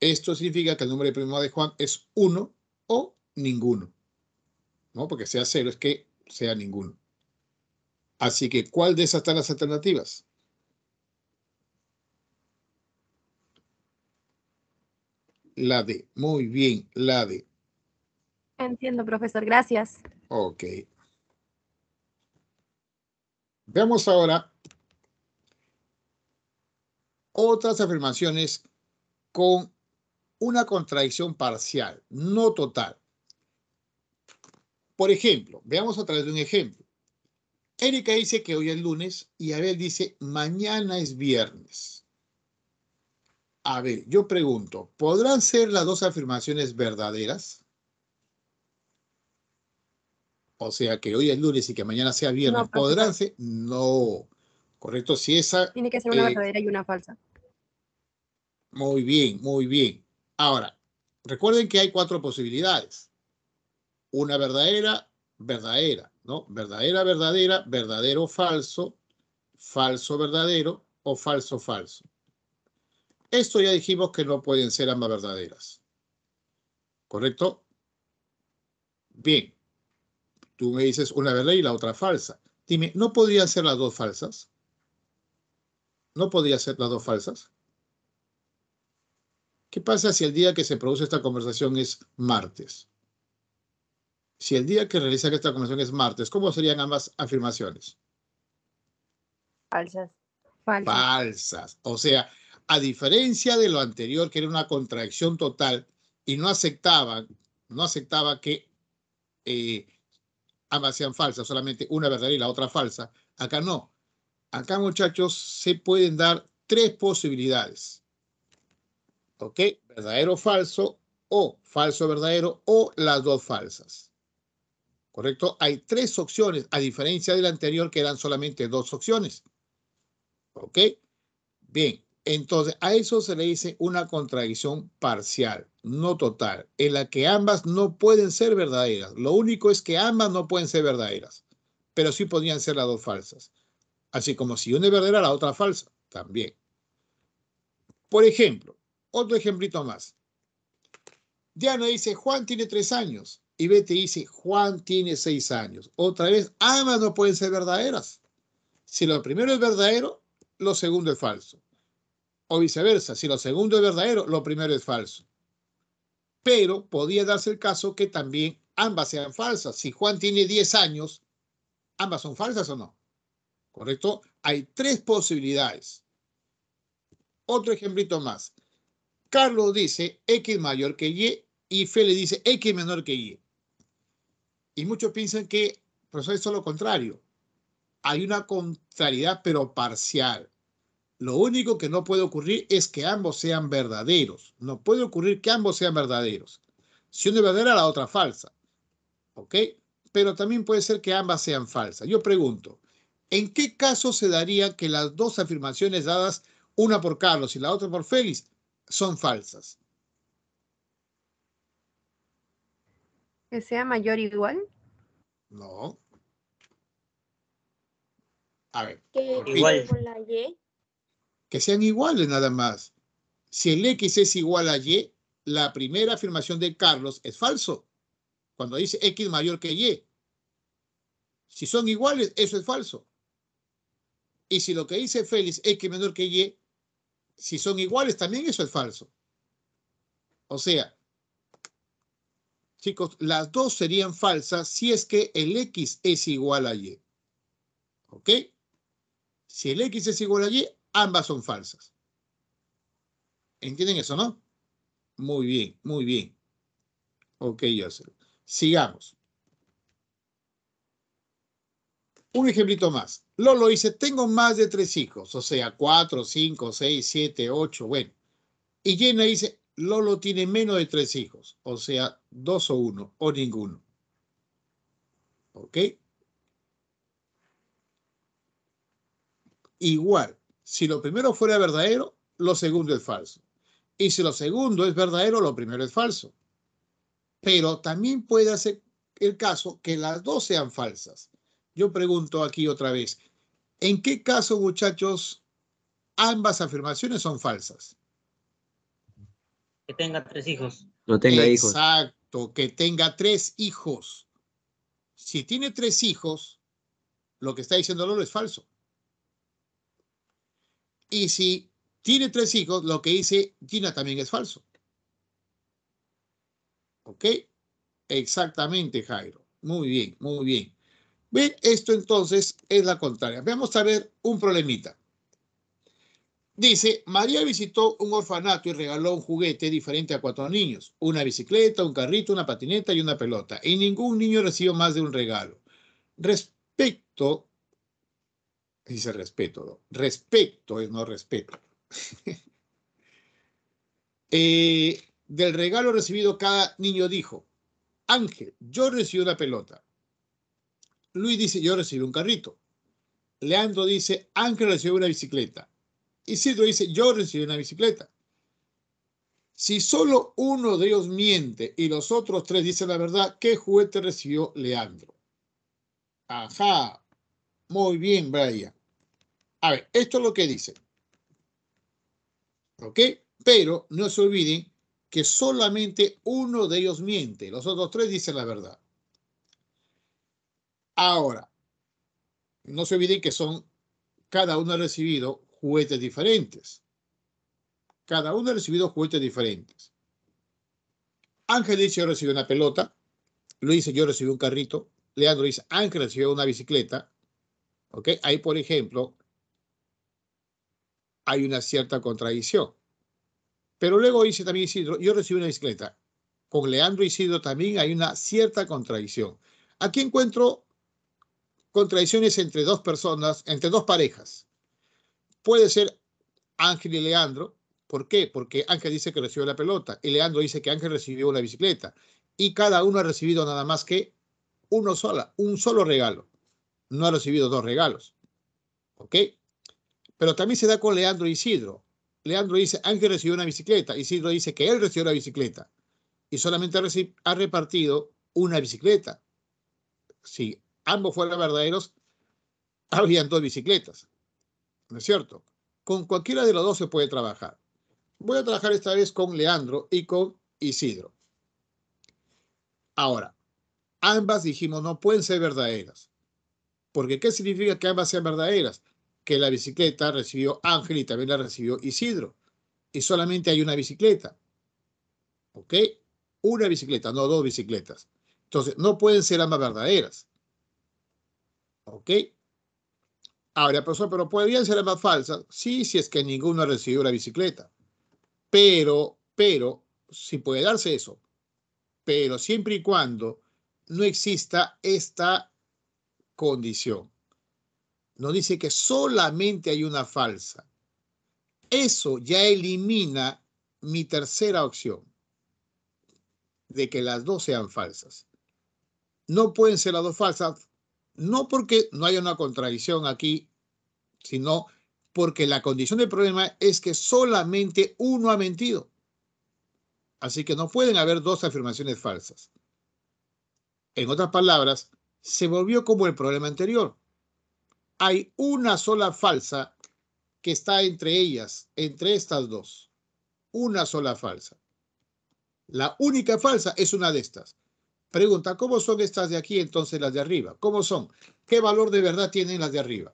esto significa que el número de primo de Juan es uno o ninguno. ¿no? Porque sea cero es que sea ninguno. Así que, ¿cuál de esas están las alternativas? La D. Muy bien, la D. Entiendo, profesor. Gracias. Ok. Veamos ahora otras afirmaciones con una contradicción parcial, no total. Por ejemplo, veamos a través de un ejemplo. Erika dice que hoy es lunes y Abel dice mañana es viernes. A ver, yo pregunto, ¿podrán ser las dos afirmaciones verdaderas? O sea, que hoy es lunes y que mañana sea viernes. Pues, ¿Podrán ser? No. ¿correcto? Si esa... Tiene que ser una eh, verdadera y una falsa. Muy bien, muy bien. Ahora, recuerden que hay cuatro posibilidades. Una verdadera, verdadera, ¿no? Verdadera, verdadera, verdadero, falso, falso, verdadero o falso, falso. Esto ya dijimos que no pueden ser ambas verdaderas. ¿Correcto? Bien. Tú me dices una verdadera y la otra falsa. Dime, ¿no podrían ser las dos falsas? no podía ser las dos falsas. ¿Qué pasa si el día que se produce esta conversación es martes? Si el día que realiza esta conversación es martes, ¿cómo serían ambas afirmaciones? Falsas. Falsas. O sea, a diferencia de lo anterior, que era una contradicción total y no aceptaba, no aceptaba que eh, ambas sean falsas, solamente una verdadera y la otra falsa, acá no acá muchachos se pueden dar tres posibilidades. ¿Ok? Verdadero falso o falso verdadero o las dos falsas. ¿Correcto? Hay tres opciones, a diferencia de la anterior que eran solamente dos opciones. ¿Ok? Bien, entonces a eso se le dice una contradicción parcial, no total, en la que ambas no pueden ser verdaderas. Lo único es que ambas no pueden ser verdaderas, pero sí podrían ser las dos falsas. Así como si una es verdadera, la otra falsa, también. Por ejemplo, otro ejemplito más. Diana dice, Juan tiene tres años. Y Betty dice, Juan tiene seis años. Otra vez, ambas no pueden ser verdaderas. Si lo primero es verdadero, lo segundo es falso. O viceversa, si lo segundo es verdadero, lo primero es falso. Pero podría darse el caso que también ambas sean falsas. Si Juan tiene 10 años, ¿ambas son falsas o no? ¿correcto? Hay tres posibilidades. Otro ejemplito más. Carlos dice X mayor que Y y le dice X menor que Y. Y muchos piensan que profesor, eso es lo contrario. Hay una contrariedad, pero parcial. Lo único que no puede ocurrir es que ambos sean verdaderos. No puede ocurrir que ambos sean verdaderos. Si una es verdadera, la otra falsa. ¿Ok? Pero también puede ser que ambas sean falsas. Yo pregunto, ¿En qué caso se daría que las dos afirmaciones dadas, una por Carlos y la otra por Félix, son falsas? ¿Que sea mayor o igual? No. A ver. Que, igual. Con la y. que sean iguales nada más. Si el X es igual a Y, la primera afirmación de Carlos es falso. Cuando dice X mayor que Y. Si son iguales, eso es falso. Y si lo que dice Félix es que menor que Y, si son iguales, también eso es falso. O sea, chicos, las dos serían falsas si es que el X es igual a Y. ¿Ok? Si el X es igual a Y, ambas son falsas. ¿Entienden eso, no? Muy bien, muy bien. Ok, sé. Sigamos. Un ejemplito más. Lolo dice, tengo más de tres hijos, o sea, cuatro, cinco, seis, siete, ocho, bueno. Y Jenna dice, Lolo tiene menos de tres hijos, o sea, dos o uno, o ninguno. ¿Ok? Igual, si lo primero fuera verdadero, lo segundo es falso. Y si lo segundo es verdadero, lo primero es falso. Pero también puede ser el caso que las dos sean falsas. Yo pregunto aquí otra vez, ¿en qué caso, muchachos, ambas afirmaciones son falsas? Que tenga tres hijos. No tenga hijos. Exacto, que tenga tres hijos. Si tiene tres hijos, lo que está diciendo Lolo es falso. Y si tiene tres hijos, lo que dice Gina también es falso. ¿Ok? Exactamente, Jairo. Muy bien, muy bien. Bien, esto entonces es la contraria. Vamos a ver un problemita. Dice, María visitó un orfanato y regaló un juguete diferente a cuatro niños, una bicicleta, un carrito, una patineta y una pelota, y ningún niño recibió más de un regalo. Respecto, dice respeto, ¿no? respecto es no respeto. Eh, del regalo recibido cada niño dijo, Ángel, yo recibí una pelota. Luis dice, yo recibí un carrito. Leandro dice, Ángel recibió una bicicleta. Isidro dice, yo recibí una bicicleta. Si solo uno de ellos miente y los otros tres dicen la verdad, ¿qué juguete recibió Leandro? Ajá, muy bien, Brian. A ver, esto es lo que dice. ¿Ok? Pero no se olviden que solamente uno de ellos miente, los otros tres dicen la verdad. Ahora, no se olviden que son, cada uno ha recibido juguetes diferentes. Cada uno ha recibido juguetes diferentes. Ángel dice, yo recibí una pelota. Luis dice, yo recibí un carrito. Leandro dice, Ángel recibió una bicicleta. ¿Ok? Ahí, por ejemplo, hay una cierta contradicción. Pero luego dice también Isidro, yo recibí una bicicleta. Con Leandro y Isidro también hay una cierta contradicción. Aquí encuentro contradicciones entre dos personas, entre dos parejas. Puede ser Ángel y Leandro. ¿Por qué? Porque Ángel dice que recibió la pelota y Leandro dice que Ángel recibió una bicicleta. Y cada uno ha recibido nada más que uno sola, un solo regalo. No ha recibido dos regalos. ¿Ok? Pero también se da con Leandro y Isidro. Leandro dice, Ángel recibió una bicicleta. Isidro dice que él recibió la bicicleta. Y solamente ha, repartido una bicicleta. sí ambos fueran verdaderos, habrían dos bicicletas. ¿No es cierto? Con cualquiera de los dos se puede trabajar. Voy a trabajar esta vez con Leandro y con Isidro. Ahora, ambas dijimos no pueden ser verdaderas. Porque ¿qué significa que ambas sean verdaderas? Que la bicicleta recibió Ángel y también la recibió Isidro. Y solamente hay una bicicleta. ¿Ok? Una bicicleta, no dos bicicletas. Entonces, no pueden ser ambas verdaderas. ¿Ok? Ahora, profesor, pero podrían ser más falsas. Sí, si es que ninguno recibió la bicicleta. Pero, pero, si puede darse eso. Pero siempre y cuando no exista esta condición. Nos dice que solamente hay una falsa. Eso ya elimina mi tercera opción, de que las dos sean falsas. No pueden ser las dos falsas no porque no haya una contradicción aquí, sino porque la condición del problema es que solamente uno ha mentido. Así que no pueden haber dos afirmaciones falsas. En otras palabras, se volvió como el problema anterior. Hay una sola falsa que está entre ellas, entre estas dos. Una sola falsa. La única falsa es una de estas. Pregunta, ¿cómo son estas de aquí entonces las de arriba? ¿Cómo son? ¿Qué valor de verdad tienen las de arriba?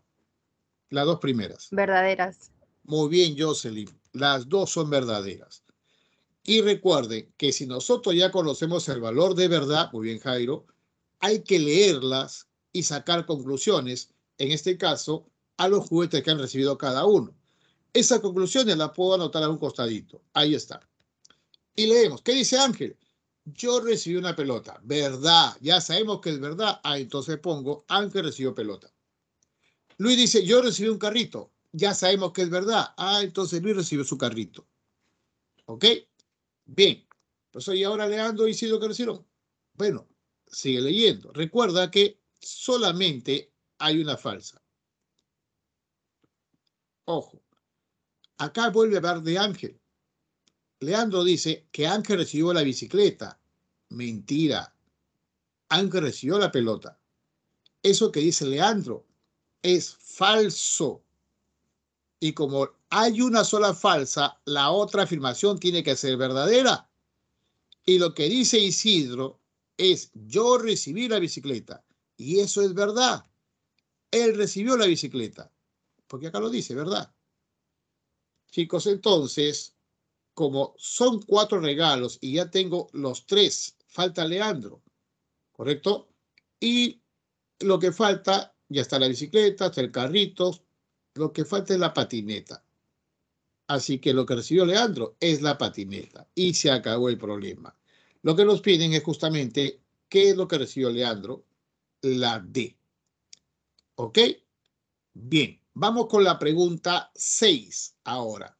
Las dos primeras. Verdaderas. Muy bien, Jocelyn. Las dos son verdaderas. Y recuerden que si nosotros ya conocemos el valor de verdad, muy bien, Jairo, hay que leerlas y sacar conclusiones, en este caso, a los juguetes que han recibido cada uno. Esas conclusiones las puedo anotar a un costadito. Ahí está. Y leemos. ¿Qué dice Ángel? yo recibí una pelota, verdad, ya sabemos que es verdad, ah, entonces pongo, Ángel recibió pelota. Luis dice, yo recibí un carrito, ya sabemos que es verdad, ah, entonces Luis recibió su carrito. ¿Ok? Bien, pues hoy ahora Leandro y Isidro que recibieron. Bueno, sigue leyendo. Recuerda que solamente hay una falsa. Ojo, acá vuelve a hablar de Ángel. Leandro dice que Ángel recibió la bicicleta. Mentira. Aunque recibió la pelota. Eso que dice Leandro es falso. Y como hay una sola falsa, la otra afirmación tiene que ser verdadera. Y lo que dice Isidro es, yo recibí la bicicleta. Y eso es verdad. Él recibió la bicicleta. Porque acá lo dice, ¿verdad? Chicos, entonces, como son cuatro regalos y ya tengo los tres falta Leandro, ¿correcto? Y lo que falta, ya está la bicicleta, está el carrito, lo que falta es la patineta. Así que lo que recibió Leandro es la patineta y se acabó el problema. Lo que nos piden es justamente qué es lo que recibió Leandro, la D. ¿Ok? Bien, vamos con la pregunta 6 ahora.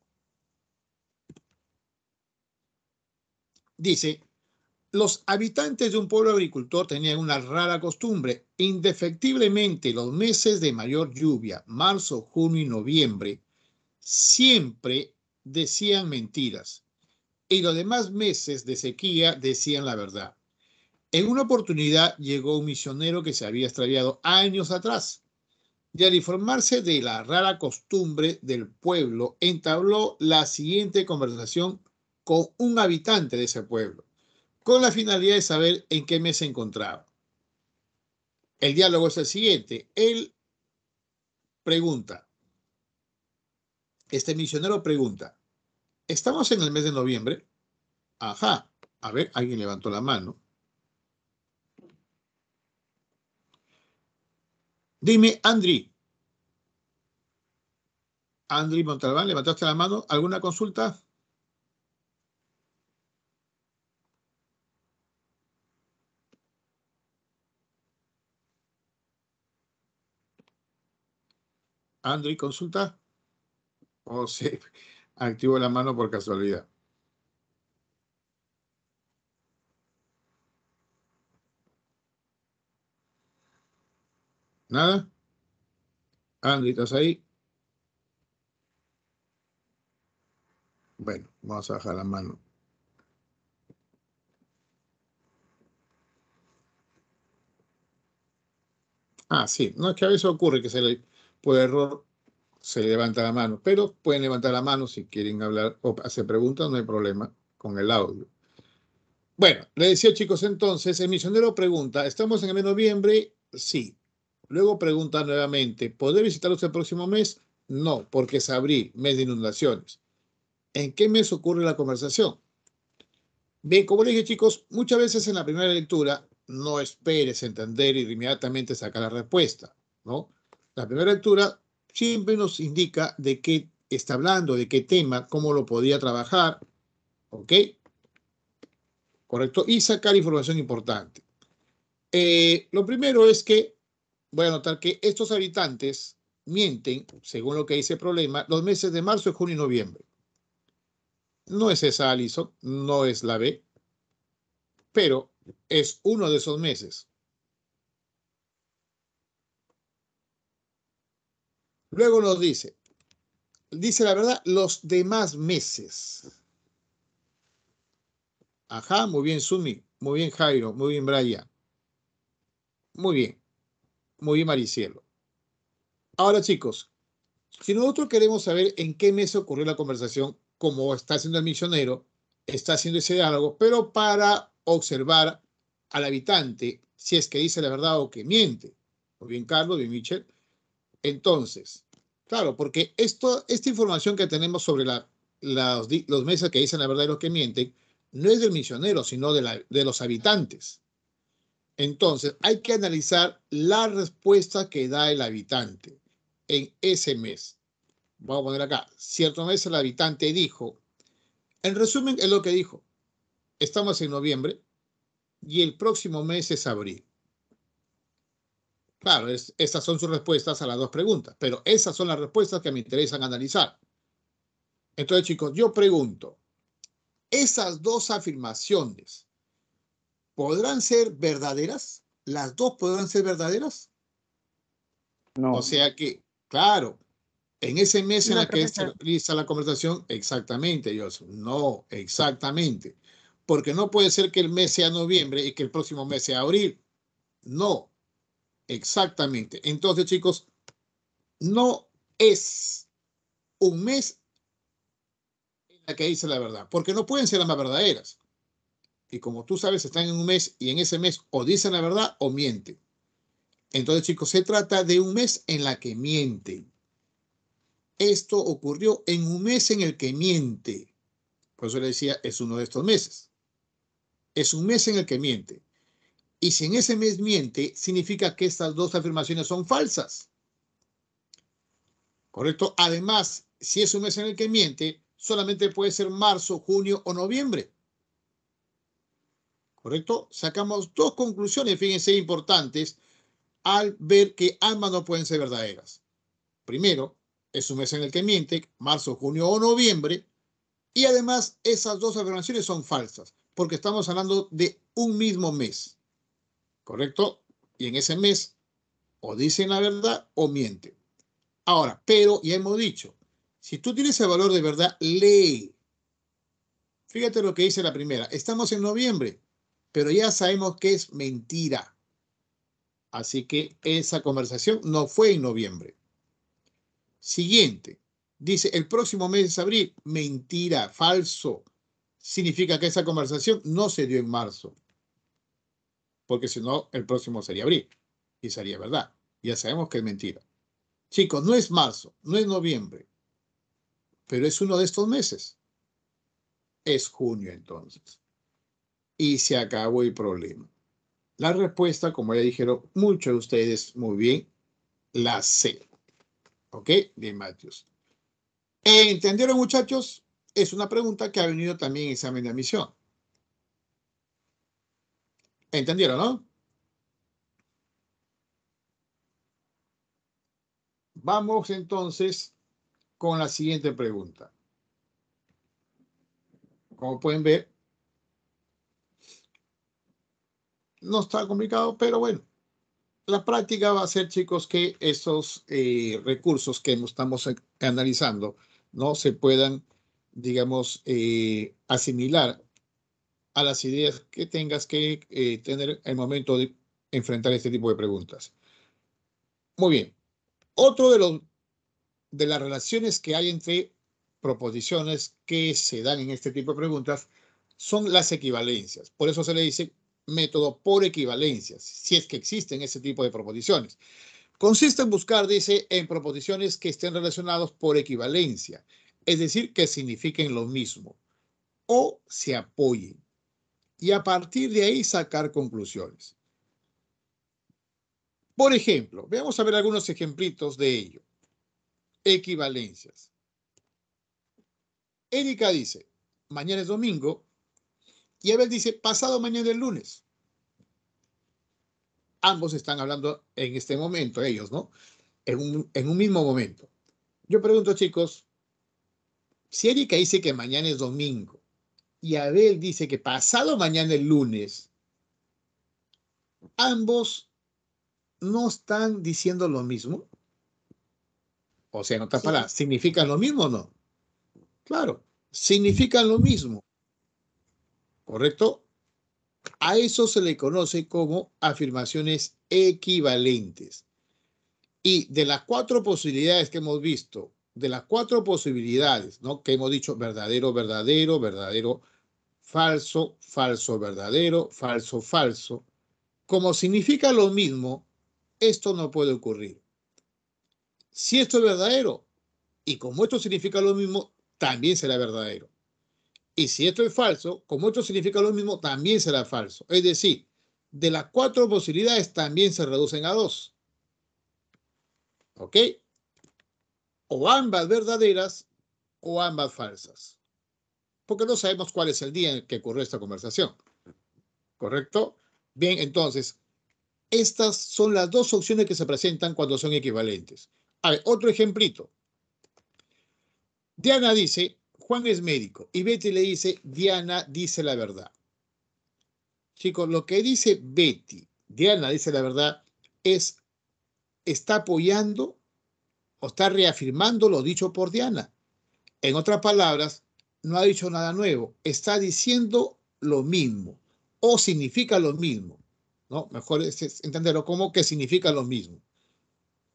Dice, los habitantes de un pueblo agricultor tenían una rara costumbre. Indefectiblemente, los meses de mayor lluvia, marzo, junio y noviembre, siempre decían mentiras y los demás meses de sequía decían la verdad. En una oportunidad llegó un misionero que se había extraviado años atrás y al informarse de la rara costumbre del pueblo, entabló la siguiente conversación con un habitante de ese pueblo con la finalidad de saber en qué mes se encontraba. El diálogo es el siguiente. Él pregunta, este misionero pregunta, ¿estamos en el mes de noviembre? Ajá, a ver, alguien levantó la mano. Dime, Andri. Andri Montalbán, ¿levantaste la mano? ¿Alguna consulta? Android consulta? ¿O oh, sí. Activo la mano por casualidad? ¿Nada? Android ¿estás ahí? Bueno, vamos a bajar la mano. Ah, sí. No, es que a veces ocurre que se le, por error se levanta la mano, pero pueden levantar la mano si quieren hablar o hacer preguntas, no hay problema con el audio. Bueno, le decía chicos entonces, el misionero pregunta, ¿estamos en el mes de noviembre? Sí. Luego pregunta nuevamente, ¿podré visitarlos el próximo mes? No, porque es abril, mes de inundaciones. ¿En qué mes ocurre la conversación? Bien, como les dije chicos, muchas veces en la primera lectura no esperes entender y e inmediatamente sacar la respuesta, ¿no? la primera lectura siempre nos indica de qué está hablando, de qué tema, cómo lo podía trabajar, ¿ok? ¿Correcto? Y sacar información importante. Eh, lo primero es que voy a notar que estos habitantes mienten, según lo que dice el problema, los meses de marzo, junio y noviembre. No es esa Alison, no es la B, pero es uno de esos meses. Luego nos dice, dice la verdad, los demás meses. Ajá, muy bien Sumi, muy bien Jairo, muy bien Brian. Muy bien, muy bien Maricielo. Ahora chicos, si nosotros queremos saber en qué mes ocurrió la conversación, como está haciendo el misionero, está haciendo ese diálogo, pero para observar al habitante si es que dice la verdad o que miente. Muy bien Carlos, bien Michel. Entonces, claro, porque esto, esta información que tenemos sobre la, los meses que dicen la verdad y los que mienten, no es del misionero, sino de, de los habitantes. Entonces, hay que analizar la respuesta que da el habitante en ese mes. Vamos a poner acá, cierto mes el habitante dijo, en resumen es lo que dijo, estamos en noviembre y el próximo mes es abril. Claro, esas son sus respuestas a las dos preguntas, pero esas son las respuestas que me interesan analizar. Entonces, chicos, yo pregunto, ¿esas dos afirmaciones podrán ser verdaderas? ¿Las dos podrán ser verdaderas? No. O sea que, claro, en ese mes en el que se realiza la conversación, exactamente, Yo no, exactamente. Porque no puede ser que el mes sea noviembre y que el próximo mes sea abril. No, Exactamente. Entonces, chicos, no es un mes en la que dice la verdad, porque no pueden ser más verdaderas. Y como tú sabes, están en un mes y en ese mes o dicen la verdad o mienten. Entonces, chicos, se trata de un mes en la que mienten. Esto ocurrió en un mes en el que miente. Por eso le decía, es uno de estos meses. Es un mes en el que miente. Y si en ese mes miente, significa que estas dos afirmaciones son falsas. ¿Correcto? Además, si es un mes en el que miente, solamente puede ser marzo, junio o noviembre. ¿Correcto? Sacamos dos conclusiones, fíjense, importantes al ver que ambas no pueden ser verdaderas. Primero, es un mes en el que miente, marzo, junio o noviembre. Y además, esas dos afirmaciones son falsas, porque estamos hablando de un mismo mes. ¿correcto? Y en ese mes o dicen la verdad o mienten. Ahora, pero ya hemos dicho, si tú tienes el valor de verdad, lee. Fíjate lo que dice la primera. Estamos en noviembre, pero ya sabemos que es mentira. Así que esa conversación no fue en noviembre. Siguiente. Dice, el próximo mes es abril. Mentira, falso. Significa que esa conversación no se dio en marzo porque si no, el próximo sería abril y sería verdad. Ya sabemos que es mentira. Chicos, no es marzo, no es noviembre, pero es uno de estos meses. Es junio entonces. Y se acabó el problema. La respuesta, como ya dijeron muchos de ustedes muy bien, la C. ¿Ok? De Matthews. ¿Entendieron, muchachos? Es una pregunta que ha venido también en examen de admisión. ¿Entendieron, no? Vamos entonces con la siguiente pregunta. Como pueden ver, no está complicado, pero bueno, la práctica va a ser, chicos, que esos eh, recursos que estamos analizando no se puedan, digamos, eh, asimilar las ideas que tengas que eh, tener el momento de enfrentar este tipo de preguntas. Muy bien. Otro de los de las relaciones que hay entre proposiciones que se dan en este tipo de preguntas son las equivalencias. Por eso se le dice método por equivalencias, si es que existen ese tipo de proposiciones. Consiste en buscar, dice, en proposiciones que estén relacionadas por equivalencia, es decir, que signifiquen lo mismo o se apoyen y a partir de ahí sacar conclusiones. Por ejemplo, veamos a ver algunos ejemplitos de ello. Equivalencias. Erika dice, mañana es domingo, y Abel dice, pasado mañana es lunes. Ambos están hablando en este momento, ellos, ¿no? En un, en un mismo momento. Yo pregunto, chicos, si Erika dice que mañana es domingo y Abel dice que pasado mañana el lunes, ambos no están diciendo lo mismo. O sea, no está para ¿significan lo mismo o no? Claro, significan lo mismo. ¿Correcto? A eso se le conoce como afirmaciones equivalentes. Y de las cuatro posibilidades que hemos visto, de las cuatro posibilidades, ¿no? Que hemos dicho verdadero, verdadero, verdadero, falso, falso, verdadero, falso, falso. Como significa lo mismo, esto no puede ocurrir. Si esto es verdadero, y como esto significa lo mismo, también será verdadero. Y si esto es falso, como esto significa lo mismo, también será falso. Es decir, de las cuatro posibilidades también se reducen a dos. ¿Ok? o ambas verdaderas o ambas falsas. Porque no sabemos cuál es el día en el que ocurrió esta conversación. ¿Correcto? Bien, entonces, estas son las dos opciones que se presentan cuando son equivalentes. A ver, otro ejemplito. Diana dice, Juan es médico. Y Betty le dice, Diana dice la verdad. Chicos, lo que dice Betty, Diana dice la verdad, es, está apoyando o está reafirmando lo dicho por Diana. En otras palabras, no ha dicho nada nuevo, está diciendo lo mismo o significa lo mismo. ¿no? Mejor es entenderlo como que significa lo mismo.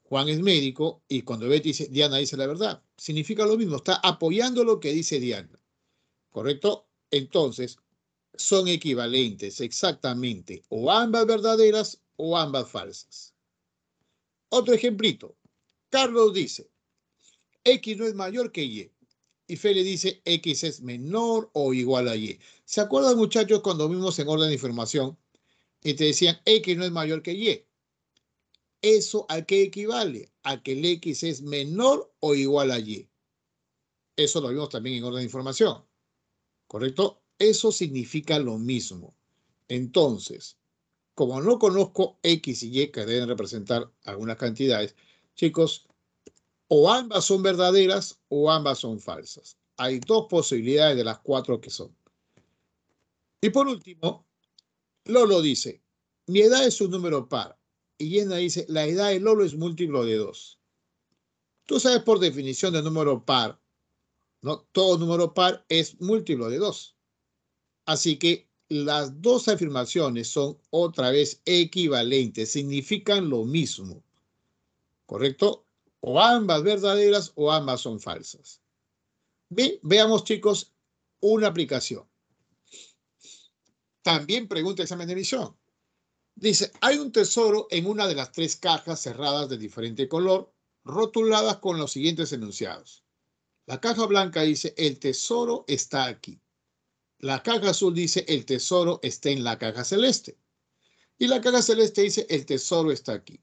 Juan es médico y cuando Betty dice, Diana dice la verdad, significa lo mismo, está apoyando lo que dice Diana. ¿Correcto? Entonces, son equivalentes exactamente, o ambas verdaderas o ambas falsas. Otro ejemplito. Carlos dice, X no es mayor que Y. Y le dice, X es menor o igual a Y. ¿Se acuerdan, muchachos, cuando vimos en orden de información y te decían, X no es mayor que Y? ¿Eso a qué equivale? A que el X es menor o igual a Y. Eso lo vimos también en orden de información. ¿Correcto? Eso significa lo mismo. Entonces, como no conozco X y Y que deben representar algunas cantidades, Chicos, o ambas son verdaderas o ambas son falsas. Hay dos posibilidades de las cuatro que son. Y por último, Lolo dice, mi edad es un número par. Y Yena dice, la edad de Lolo es múltiplo de dos. Tú sabes por definición de número par, ¿no? todo número par es múltiplo de dos. Así que las dos afirmaciones son otra vez equivalentes, significan lo mismo. ¿correcto? O ambas verdaderas o ambas son falsas. Bien, veamos chicos una aplicación. También pregunta examen de visión. Dice, hay un tesoro en una de las tres cajas cerradas de diferente color, rotuladas con los siguientes enunciados. La caja blanca dice, el tesoro está aquí. La caja azul dice, el tesoro está en la caja celeste. Y la caja celeste dice, el tesoro está aquí.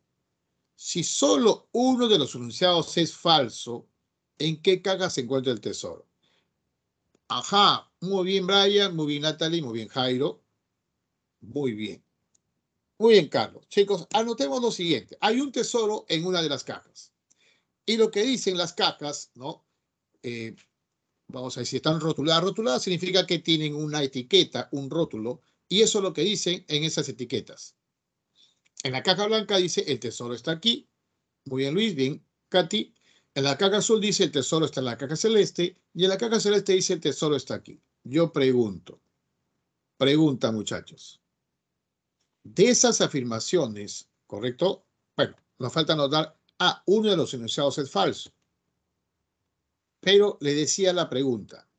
Si solo uno de los enunciados es falso, ¿en qué caja se encuentra el tesoro? Ajá, muy bien Brian, muy bien Natalie, muy bien Jairo. Muy bien. Muy bien, Carlos. Chicos, anotemos lo siguiente. Hay un tesoro en una de las cajas. Y lo que dicen las cajas, ¿no? Eh, vamos a decir, están rotuladas. Rotuladas significa que tienen una etiqueta, un rótulo, y eso es lo que dicen en esas etiquetas. En la caja blanca dice el tesoro está aquí. Muy bien, Luis, bien, Katy. En la caja azul dice el tesoro está en la caja celeste y en la caja celeste dice el tesoro está aquí. Yo pregunto, pregunta muchachos, de esas afirmaciones, ¿correcto? Bueno, nos falta notar, a ah, uno de los enunciados es falso. Pero le decía la pregunta,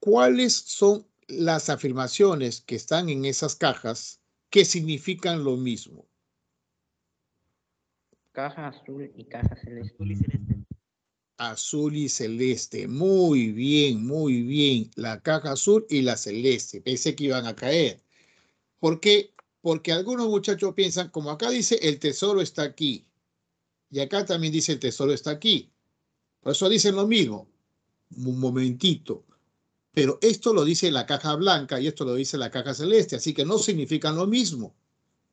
¿cuáles son las afirmaciones que están en esas cajas que significan lo mismo. Caja azul y caja celeste. Azul y celeste. Muy bien, muy bien. La caja azul y la celeste. Pensé que iban a caer. ¿Por qué? Porque algunos muchachos piensan, como acá dice, el tesoro está aquí. Y acá también dice, el tesoro está aquí. Por eso dicen lo mismo. Un momentito pero esto lo dice la caja blanca y esto lo dice la caja celeste, así que no significan lo mismo.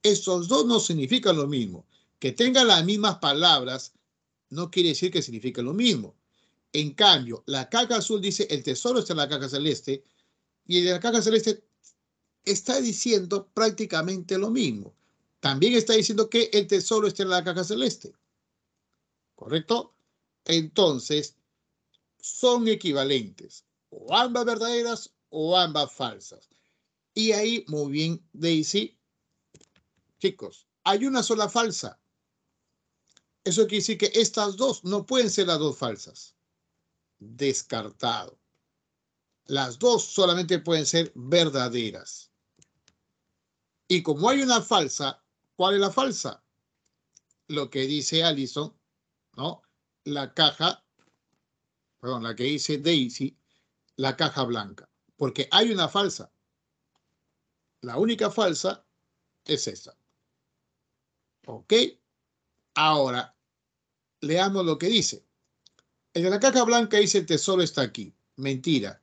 Estos dos no significan lo mismo. Que tengan las mismas palabras no quiere decir que signifiquen lo mismo. En cambio, la caja azul dice el tesoro está en la caja celeste y de la caja celeste está diciendo prácticamente lo mismo. También está diciendo que el tesoro está en la caja celeste. ¿Correcto? Entonces, son equivalentes o ambas verdaderas o ambas falsas. Y ahí, muy bien, Daisy, chicos, hay una sola falsa. Eso quiere decir que estas dos no pueden ser las dos falsas. Descartado. Las dos solamente pueden ser verdaderas. Y como hay una falsa, ¿cuál es la falsa? Lo que dice Allison, ¿no? La caja, perdón, la que dice Daisy, la caja blanca, porque hay una falsa. La única falsa es esa. ¿Ok? Ahora, leamos lo que dice. En la caja blanca dice el tesoro está aquí. Mentira.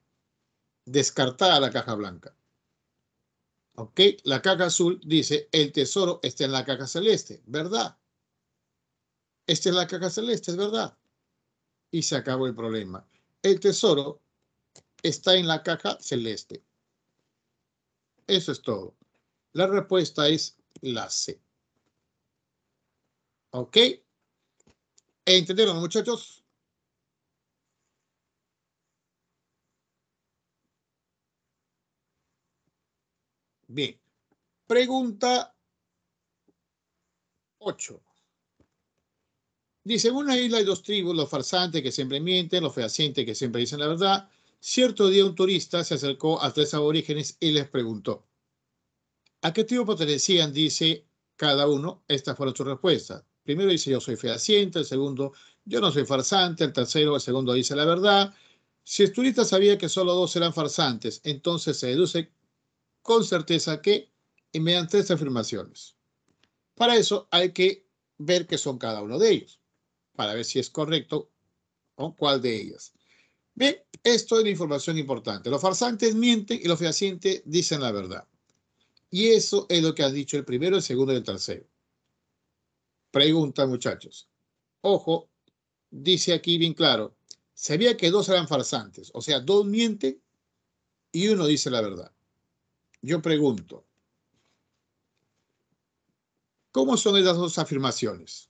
Descartada la caja blanca. ¿Ok? La caja azul dice el tesoro está en la caja celeste. ¿Verdad? Esta es la caja celeste, es verdad. Y se acabó el problema. El tesoro está en la caja celeste. Eso es todo. La respuesta es la C. ¿Ok? ¿E ¿Entendieron, muchachos? Bien. Pregunta 8. Dice, una isla hay dos tribus, los farsantes que siempre mienten, los fehacientes que siempre dicen la verdad, Cierto día un turista se acercó a tres aborígenes y les preguntó, ¿a qué tipo pertenecían? Dice cada uno, estas fueron su respuesta. Primero dice yo soy fehaciente, el segundo yo no soy farsante, el tercero, el segundo dice la verdad. Si el turista sabía que solo dos eran farsantes, entonces se deduce con certeza que me dan tres afirmaciones. Para eso hay que ver qué son cada uno de ellos, para ver si es correcto o cuál de ellas. Bien, esto es la información importante. Los farsantes mienten y los fehacientes dicen la verdad. Y eso es lo que han dicho el primero, el segundo y el tercero. Pregunta, muchachos. Ojo, dice aquí bien claro. Sabía que dos eran farsantes, o sea, dos mienten y uno dice la verdad. Yo pregunto, ¿cómo son esas dos afirmaciones?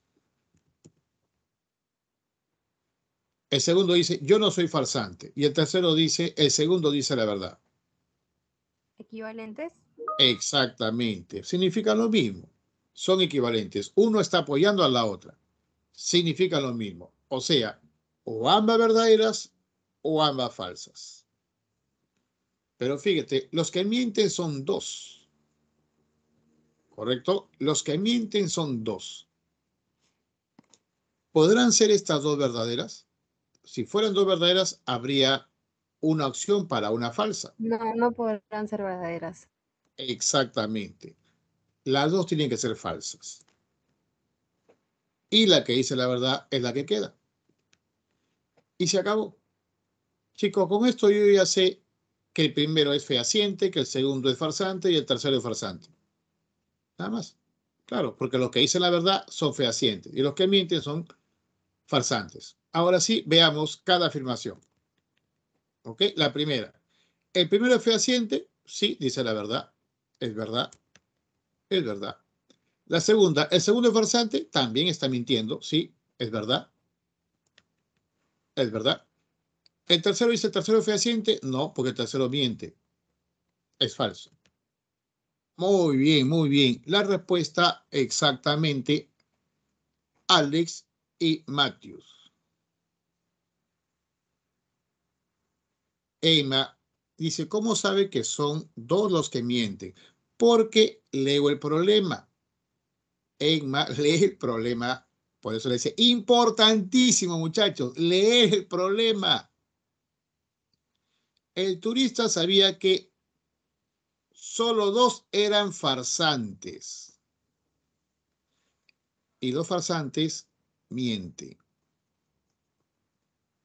El segundo dice, yo no soy farsante. Y el tercero dice, el segundo dice la verdad. ¿Equivalentes? Exactamente. Significa lo mismo. Son equivalentes. Uno está apoyando a la otra. Significa lo mismo. O sea, o ambas verdaderas o ambas falsas. Pero fíjate, los que mienten son dos. ¿Correcto? Los que mienten son dos. ¿Podrán ser estas dos verdaderas? si fueran dos verdaderas, habría una opción para una falsa. No, no podrán ser verdaderas. Exactamente. Las dos tienen que ser falsas. Y la que dice la verdad es la que queda. Y se acabó. Chicos, con esto yo ya sé que el primero es fehaciente, que el segundo es farsante y el tercero es farsante. Nada más. Claro, porque los que dicen la verdad son fehacientes y los que mienten son farsantes. Ahora sí, veamos cada afirmación. ¿Ok? La primera. El primero es fehaciente. Sí, dice la verdad. Es verdad. Es verdad. La segunda. El segundo es farsante. También está mintiendo. Sí, es verdad. Es verdad. El tercero dice, el tercero es fehaciente. No, porque el tercero miente. Es falso. Muy bien, muy bien. La respuesta exactamente, Alex y Matthews. Emma dice, ¿cómo sabe que son dos los que mienten? Porque leo el problema. Emma lee el problema. Por eso le dice, importantísimo muchachos, Lee el problema. El turista sabía que solo dos eran farsantes. Y los farsantes mienten.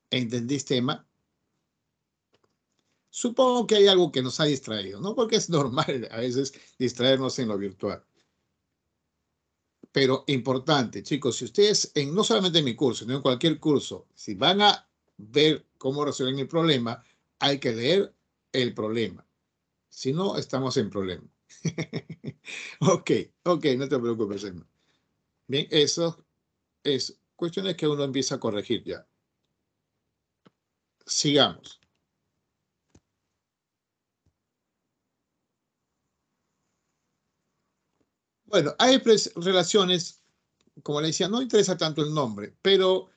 ¿Entendiste, Emma? supongo que hay algo que nos ha distraído, ¿no? Porque es normal a veces distraernos en lo virtual. Pero importante, chicos, si ustedes, en, no solamente en mi curso, sino en cualquier curso, si van a ver cómo resuelven el problema, hay que leer el problema. Si no, estamos en problema. ok, ok, no te preocupes, Bien, eso es cuestiones que uno empieza a corregir ya. Sigamos. Bueno, hay relaciones, como le decía, no interesa tanto el nombre, pero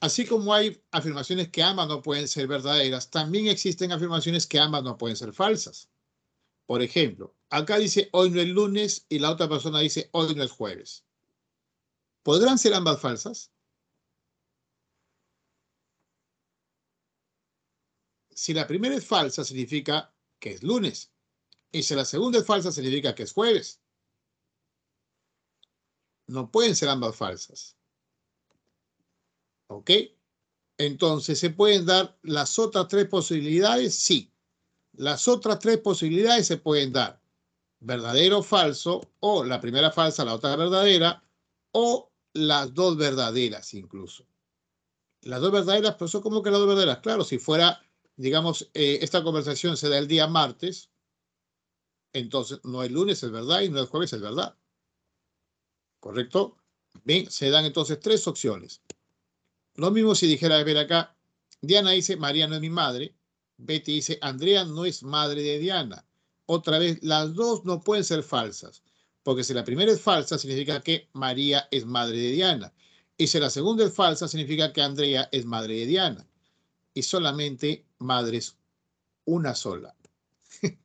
así como hay afirmaciones que ambas no pueden ser verdaderas, también existen afirmaciones que ambas no pueden ser falsas. Por ejemplo, acá dice hoy no es lunes y la otra persona dice hoy no es jueves. ¿Podrán ser ambas falsas? Si la primera es falsa, significa que es lunes. Y si la segunda es falsa, significa que es jueves. No pueden ser ambas falsas. ¿Ok? Entonces, ¿se pueden dar las otras tres posibilidades? Sí. Las otras tres posibilidades se pueden dar. Verdadero o falso, o la primera falsa, la otra verdadera, o las dos verdaderas incluso. Las dos verdaderas, pero eso como que las dos verdaderas. Claro, si fuera, digamos, eh, esta conversación se da el día martes, entonces no es lunes, es verdad, y no es jueves, es verdad. ¿correcto? Bien, se dan entonces tres opciones. Lo mismo si dijera, ver acá, Diana dice, María no es mi madre. Betty dice, Andrea no es madre de Diana. Otra vez, las dos no pueden ser falsas, porque si la primera es falsa, significa que María es madre de Diana. Y si la segunda es falsa, significa que Andrea es madre de Diana. Y solamente madres una sola.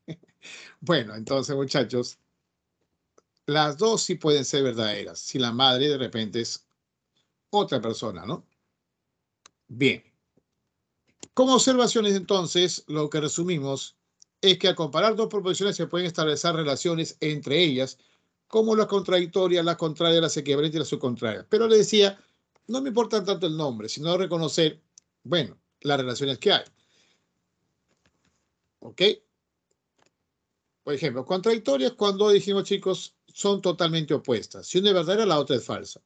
bueno, entonces muchachos, las dos sí pueden ser verdaderas, si la madre de repente es otra persona, ¿no? Bien. Como observaciones, entonces, lo que resumimos es que al comparar dos proposiciones se pueden establecer relaciones entre ellas, como las contradictorias, las contrarias, las equivalentes y las subcontrarias. Pero le decía, no me importa tanto el nombre, sino reconocer, bueno, las relaciones que hay. ¿Ok? Por ejemplo, contradictorias cuando dijimos, chicos, son totalmente opuestas. Si una es verdadera, la otra es falsa.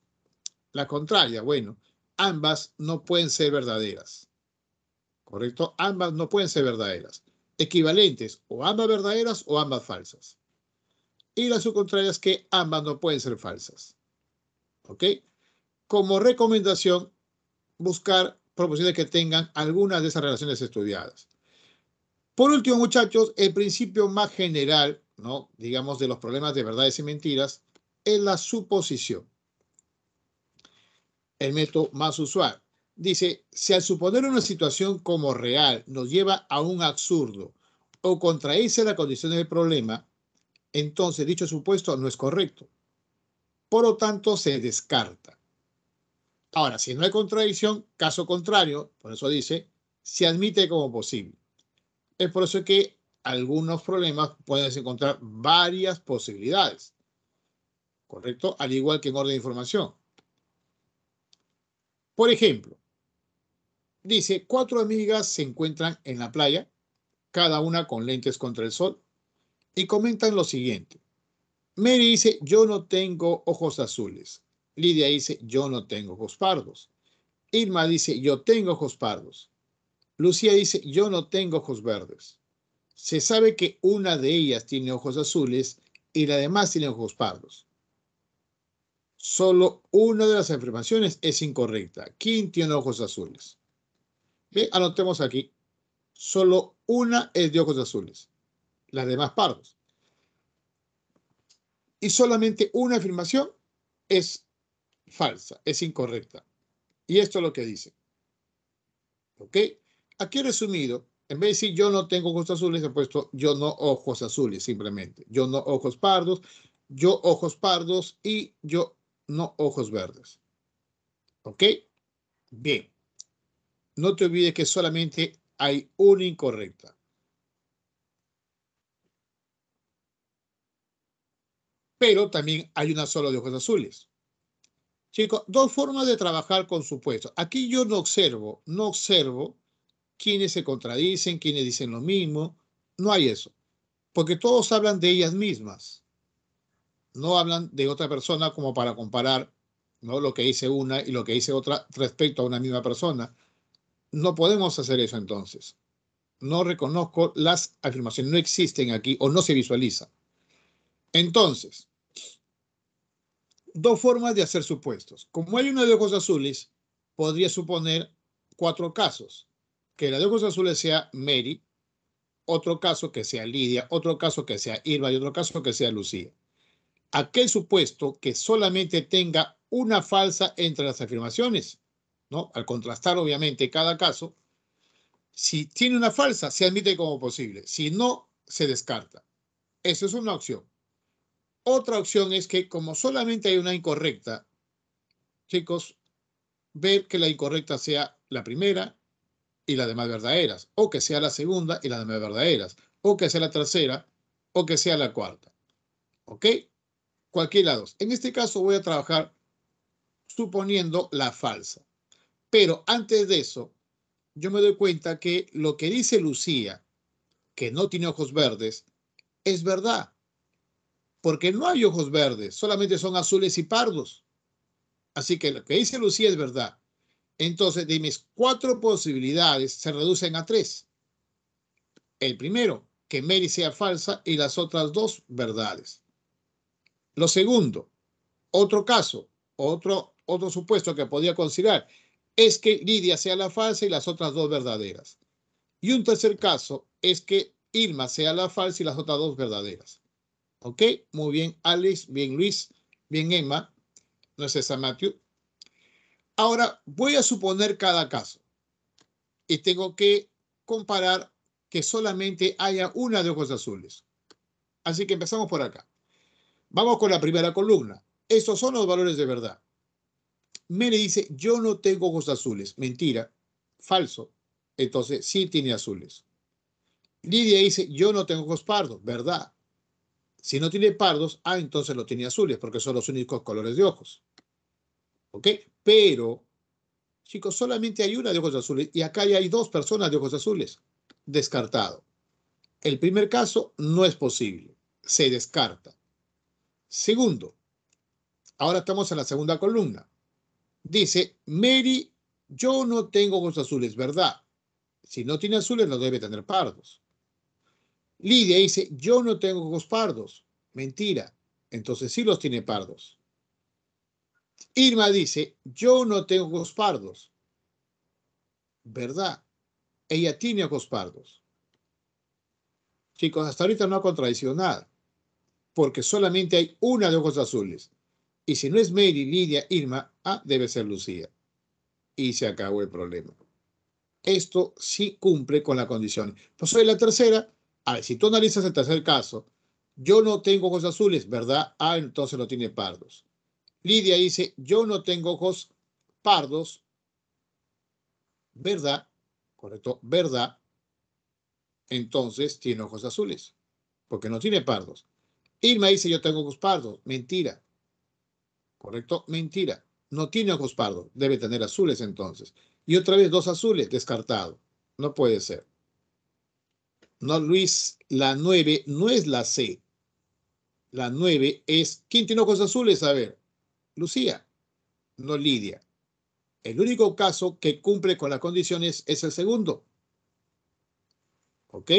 La contraria, bueno, ambas no pueden ser verdaderas. ¿Correcto? Ambas no pueden ser verdaderas. Equivalentes, o ambas verdaderas o ambas falsas. Y la subcontraria es que ambas no pueden ser falsas. ¿Ok? Como recomendación, buscar proposiciones que tengan algunas de esas relaciones estudiadas. Por último, muchachos, el principio más general digamos, de los problemas de verdades y mentiras es la suposición. El método más usual. Dice, si al suponer una situación como real nos lleva a un absurdo o contraíce la condición del problema, entonces dicho supuesto no es correcto. Por lo tanto, se descarta. Ahora, si no hay contradicción, caso contrario, por eso dice, se admite como posible. Es por eso que algunos problemas puedes encontrar varias posibilidades. ¿Correcto? Al igual que en orden de información. Por ejemplo, dice, cuatro amigas se encuentran en la playa, cada una con lentes contra el sol, y comentan lo siguiente. Mary dice, yo no tengo ojos azules. Lidia dice, yo no tengo ojos pardos. Irma dice, yo tengo ojos pardos. Lucía dice, yo no tengo ojos verdes. Se sabe que una de ellas tiene ojos azules y la demás tiene ojos pardos. Solo una de las afirmaciones es incorrecta. ¿Quién tiene ojos azules? Eh, anotemos aquí. Solo una es de ojos azules, las demás pardos. Y solamente una afirmación es falsa, es incorrecta. Y esto es lo que dice. ¿Ok? Aquí resumido, en vez de decir yo no tengo ojos azules, he puesto yo no ojos azules, simplemente. Yo no ojos pardos, yo ojos pardos y yo no ojos verdes. ¿Ok? Bien. No te olvides que solamente hay una incorrecta. Pero también hay una sola de ojos azules. Chicos, dos formas de trabajar con supuesto. Aquí yo no observo, no observo quienes se contradicen, quienes dicen lo mismo. No hay eso, porque todos hablan de ellas mismas. No hablan de otra persona como para comparar ¿no? lo que dice una y lo que dice otra respecto a una misma persona. No podemos hacer eso entonces. No reconozco las afirmaciones, no existen aquí o no se visualizan. Entonces, dos formas de hacer supuestos. Como hay uno de ojos azules, podría suponer cuatro casos que la de ojos azules sea Mary, otro caso que sea Lidia, otro caso que sea Irma y otro caso que sea Lucía. Aquel supuesto que solamente tenga una falsa entre las afirmaciones, ¿no? Al contrastar obviamente cada caso, si tiene una falsa, se admite como posible. Si no, se descarta. Esa es una opción. Otra opción es que como solamente hay una incorrecta, chicos, ver que la incorrecta sea la primera, y las demás verdaderas, o que sea la segunda y las demás verdaderas, o que sea la tercera o que sea la cuarta. ¿Ok? cualquier lado. En este caso voy a trabajar suponiendo la falsa. Pero antes de eso, yo me doy cuenta que lo que dice Lucía, que no tiene ojos verdes, es verdad. Porque no hay ojos verdes, solamente son azules y pardos. Así que lo que dice Lucía es verdad. Entonces, de mis cuatro posibilidades, se reducen a tres. El primero, que Mary sea falsa y las otras dos, verdades. Lo segundo, otro caso, otro, otro supuesto que podía considerar, es que Lidia sea la falsa y las otras dos verdaderas. Y un tercer caso es que Irma sea la falsa y las otras dos verdaderas. ¿Ok? Muy bien, Alex, bien Luis, bien Emma, no es esa Matthew. Ahora, voy a suponer cada caso y tengo que comparar que solamente haya una de ojos azules. Así que empezamos por acá. Vamos con la primera columna. Estos son los valores de verdad. Mene dice, yo no tengo ojos azules. Mentira, falso. Entonces, sí tiene azules. Lidia dice, yo no tengo ojos pardos. Verdad. Si no tiene pardos, ah, entonces no tiene azules, porque son los únicos colores de ojos. ¿Ok? Pero, chicos, solamente hay una de ojos azules y acá ya hay dos personas de ojos azules. Descartado. El primer caso no es posible. Se descarta. Segundo, ahora estamos en la segunda columna. Dice, Mary, yo no tengo ojos azules, ¿verdad? Si no tiene azules, no debe tener pardos. Lidia dice, yo no tengo ojos pardos. Mentira. Entonces sí los tiene pardos. Irma dice, yo no tengo ojos pardos. ¿Verdad? Ella tiene ojos pardos. Chicos, hasta ahorita no ha contradicido nada, porque solamente hay una de ojos azules. Y si no es Mary, Lidia, Irma, ah, debe ser Lucía. Y se acabó el problema. Esto sí cumple con la condición. Pues soy la tercera. A ver, si tú analizas el tercer caso, yo no tengo ojos azules, ¿verdad? Ah, entonces no tiene pardos. Lidia dice, yo no tengo ojos pardos. ¿Verdad? Correcto, ¿verdad? Entonces tiene ojos azules, porque no tiene pardos. Irma dice, yo tengo ojos pardos. Mentira. ¿Correcto? Mentira. No tiene ojos pardos. Debe tener azules entonces. Y otra vez dos azules, descartado. No puede ser. No, Luis, la 9 no es la C. La 9 es... ¿Quién tiene ojos azules? A ver. Lucía, no Lidia. El único caso que cumple con las condiciones es el segundo. ¿Ok?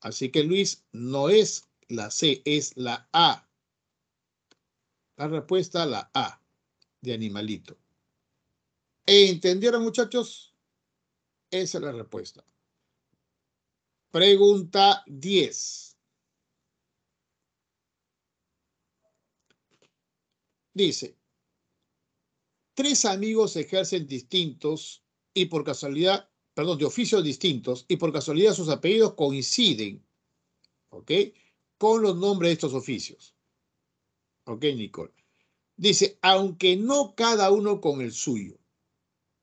Así que Luis no es la C, es la A. La respuesta, la A, de animalito. ¿E ¿Entendieron, muchachos? Esa es la respuesta. Pregunta 10. Dice, tres amigos ejercen distintos y por casualidad, perdón, de oficios distintos y por casualidad sus apellidos coinciden, ¿ok? Con los nombres de estos oficios. ¿Ok, Nicole? Dice, aunque no cada uno con el suyo.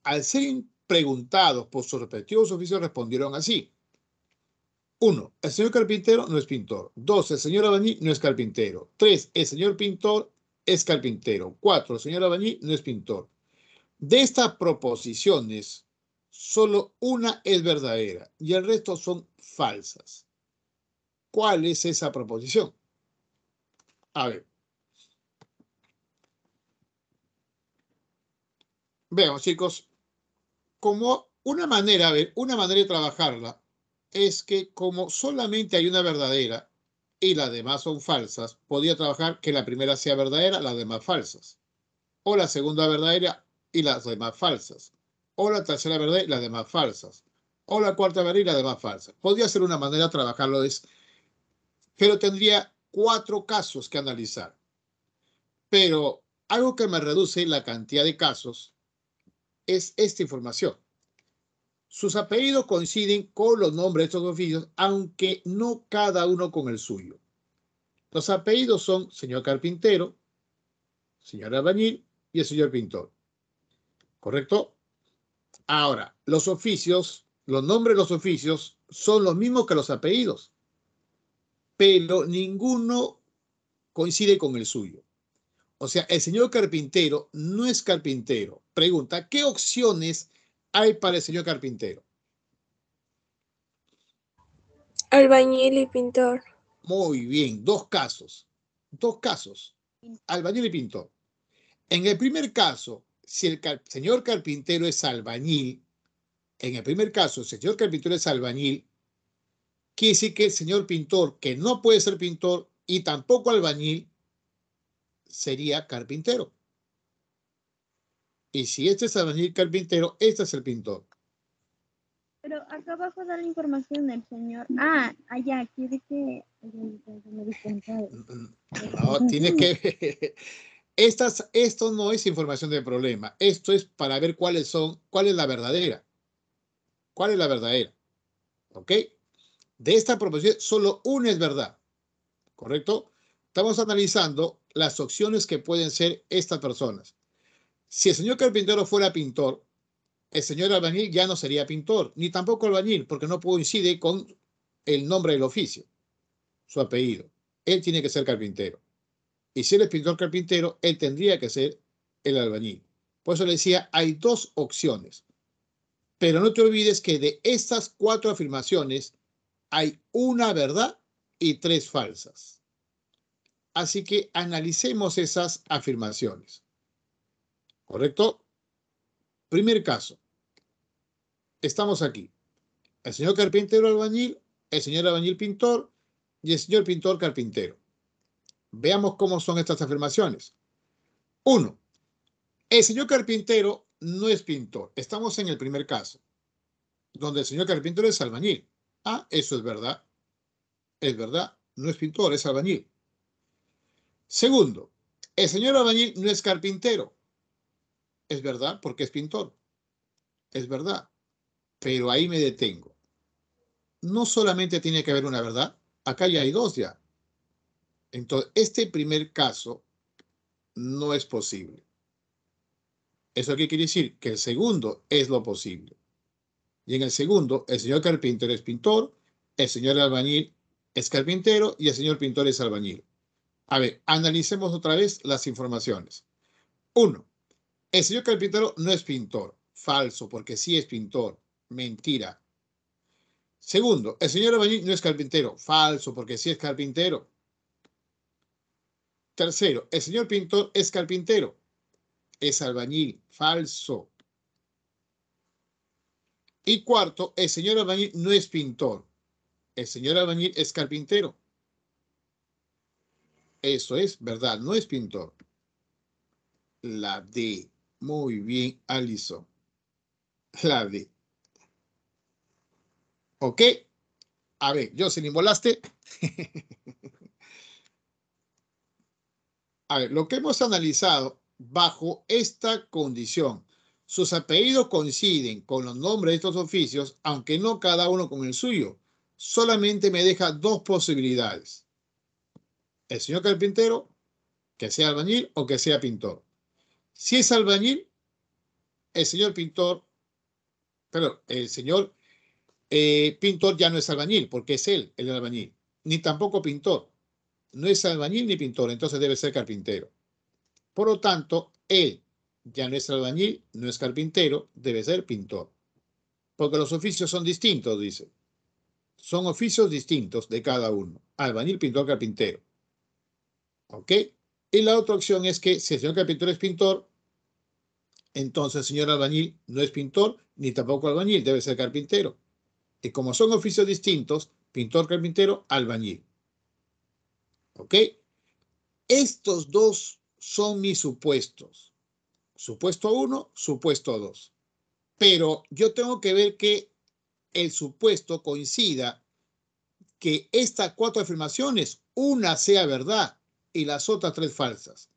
Al ser preguntados por sus respectivos oficios respondieron así. Uno, el señor carpintero no es pintor. Dos, el señor abaní no es carpintero. Tres, el señor pintor es carpintero. Cuatro, el señor Bañí no es pintor. De estas proposiciones, solo una es verdadera y el resto son falsas. ¿Cuál es esa proposición? A ver. Veamos, chicos, como una manera, a ver, una manera de trabajarla es que como solamente hay una verdadera y las demás son falsas, podía trabajar que la primera sea verdadera, las demás falsas. O la segunda verdadera y las demás falsas. O la tercera verdadera y las demás falsas. O la cuarta verdadera y las demás falsas. Podría ser una manera de trabajarlo, pero tendría cuatro casos que analizar. Pero algo que me reduce la cantidad de casos es esta información. Sus apellidos coinciden con los nombres de estos oficios, aunque no cada uno con el suyo. Los apellidos son señor carpintero, señor albañil y el señor pintor. ¿Correcto? Ahora, los oficios, los nombres de los oficios son los mismos que los apellidos, pero ninguno coincide con el suyo. O sea, el señor carpintero no es carpintero. Pregunta, ¿qué opciones hay para el señor carpintero? Albañil y pintor. Muy bien, dos casos. Dos casos. Albañil y pintor. En el primer caso, si el señor carpintero es albañil, en el primer caso, el señor carpintero es albañil, quiere decir que el señor pintor, que no puede ser pintor y tampoco albañil, sería carpintero. Y si este es albañil carpintero, este es el pintor. Pero acá abajo da la información del señor. Ah, allá, quiere que... No, tiene que... Estas, esto no es información de problema. Esto es para ver cuáles son, cuál es la verdadera. ¿Cuál es la verdadera? ¿Ok? De esta proposición, solo una es verdad. ¿Correcto? Estamos analizando las opciones que pueden ser estas personas. Si el señor carpintero fuera pintor, el señor albañil ya no sería pintor, ni tampoco albañil, porque no coincide con el nombre del oficio, su apellido. Él tiene que ser carpintero. Y si él es pintor carpintero, él tendría que ser el albañil. Por eso le decía, hay dos opciones. Pero no te olvides que de estas cuatro afirmaciones hay una verdad y tres falsas. Así que analicemos esas afirmaciones. ¿Correcto? Primer caso. Estamos aquí. El señor carpintero albañil, el señor albañil pintor y el señor pintor carpintero. Veamos cómo son estas afirmaciones. Uno, el señor carpintero no es pintor. Estamos en el primer caso, donde el señor carpintero es albañil. Ah, eso es verdad. Es verdad, no es pintor, es albañil. Segundo, el señor albañil no es carpintero. Es verdad, porque es pintor. Es verdad. Pero ahí me detengo. No solamente tiene que haber una verdad, acá ya hay dos ya. Entonces, este primer caso no es posible. ¿Eso qué quiere decir? Que el segundo es lo posible. Y en el segundo, el señor carpintero es pintor, el señor albañil es carpintero y el señor pintor es albañil. A ver, analicemos otra vez las informaciones. Uno, el señor carpintero no es pintor. Falso, porque sí es pintor. Mentira. Segundo, el señor albañil no es carpintero. Falso, porque sí es carpintero. Tercero, el señor pintor es carpintero. Es albañil. Falso. Y cuarto, el señor albañil no es pintor. El señor albañil es carpintero. Eso es verdad, no es pintor. La D. Muy bien, Alison. La ¿Ok? A ver, yo yo ¿volaste? A ver, lo que hemos analizado bajo esta condición. Sus apellidos coinciden con los nombres de estos oficios, aunque no cada uno con el suyo. Solamente me deja dos posibilidades. El señor carpintero, que sea albañil o que sea pintor. Si es albañil, el señor pintor, perdón, el señor eh, pintor ya no es albañil, porque es él el albañil, ni tampoco pintor. No es albañil ni pintor, entonces debe ser carpintero. Por lo tanto, él ya no es albañil, no es carpintero, debe ser pintor. Porque los oficios son distintos, dice. Son oficios distintos de cada uno. Albañil, pintor, carpintero. ¿Ok? Y la otra opción es que si el señor carpintero es pintor, entonces el señor albañil no es pintor, ni tampoco albañil, debe ser carpintero. Y como son oficios distintos, pintor, carpintero, albañil. ¿Ok? Estos dos son mis supuestos. Supuesto uno, supuesto dos. Pero yo tengo que ver que el supuesto coincida que estas cuatro afirmaciones, una sea verdad y las otras tres falsas.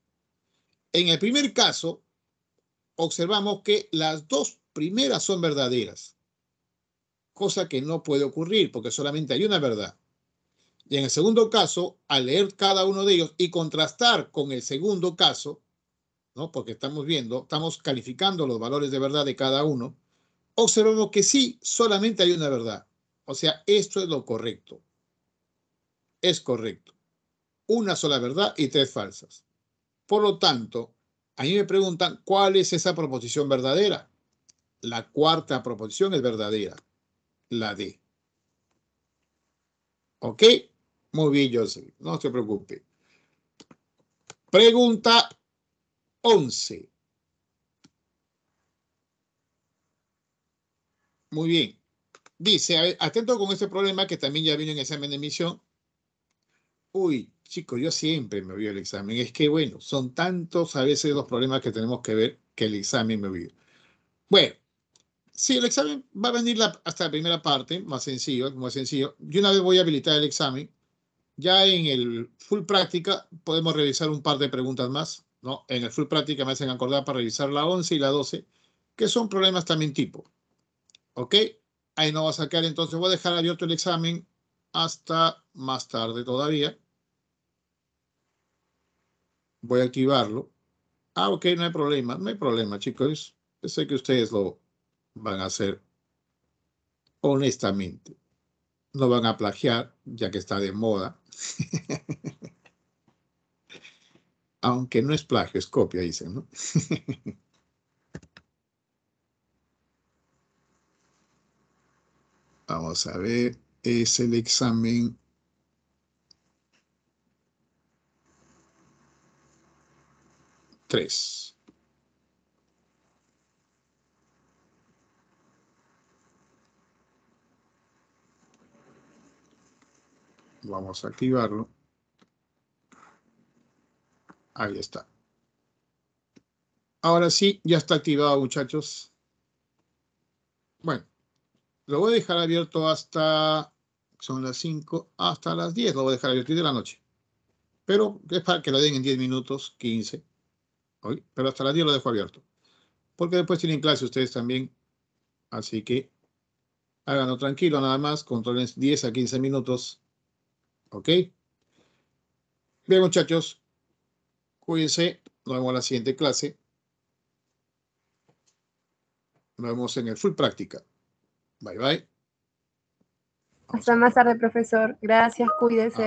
En el primer caso, observamos que las dos primeras son verdaderas, cosa que no puede ocurrir porque solamente hay una verdad. Y en el segundo caso, al leer cada uno de ellos y contrastar con el segundo caso, ¿no? porque estamos viendo, estamos calificando los valores de verdad de cada uno, observamos que sí, solamente hay una verdad. O sea, esto es lo correcto. Es correcto una sola verdad y tres falsas. Por lo tanto, a mí me preguntan, ¿cuál es esa proposición verdadera? La cuarta proposición es verdadera, la D. ¿Ok? Muy bien, Joseph, no se preocupe. Pregunta 11. Muy bien. Dice, atento con este problema que también ya vino en examen de emisión. Uy, Chicos, yo siempre me olvido el examen. Es que, bueno, son tantos a veces los problemas que tenemos que ver que el examen me olvido. Bueno, si el examen va a venir la, hasta la primera parte, más sencillo, muy sencillo. Yo una vez voy a habilitar el examen, ya en el full práctica podemos revisar un par de preguntas más, ¿no? En el full práctica me hacen acordar para revisar la 11 y la 12, que son problemas también tipo. ¿Ok? Ahí no va a sacar, entonces voy a dejar abierto el examen hasta más tarde todavía Voy a activarlo. Ah, ok, no hay problema. No hay problema, chicos. Yo sé que ustedes lo van a hacer honestamente. No van a plagiar, ya que está de moda. Aunque no es plagio, es copia, dicen, ¿no? Vamos a ver, es el examen 3. Vamos a activarlo. Ahí está. Ahora sí, ya está activado, muchachos. Bueno, lo voy a dejar abierto hasta, son las 5, hasta las 10. Lo voy a dejar abierto y de la noche. Pero es para que lo den en 10 minutos, 15 pero hasta las 10 lo dejo abierto. Porque después tienen clase ustedes también. Así que háganlo tranquilo nada más, controlen 10 a 15 minutos. ¿Ok? Bien, muchachos. Cuídense. Nos vemos en la siguiente clase. Nos vemos en el Full Práctica. Bye, bye. Hasta más tarde, profesor. Gracias, Cuídense.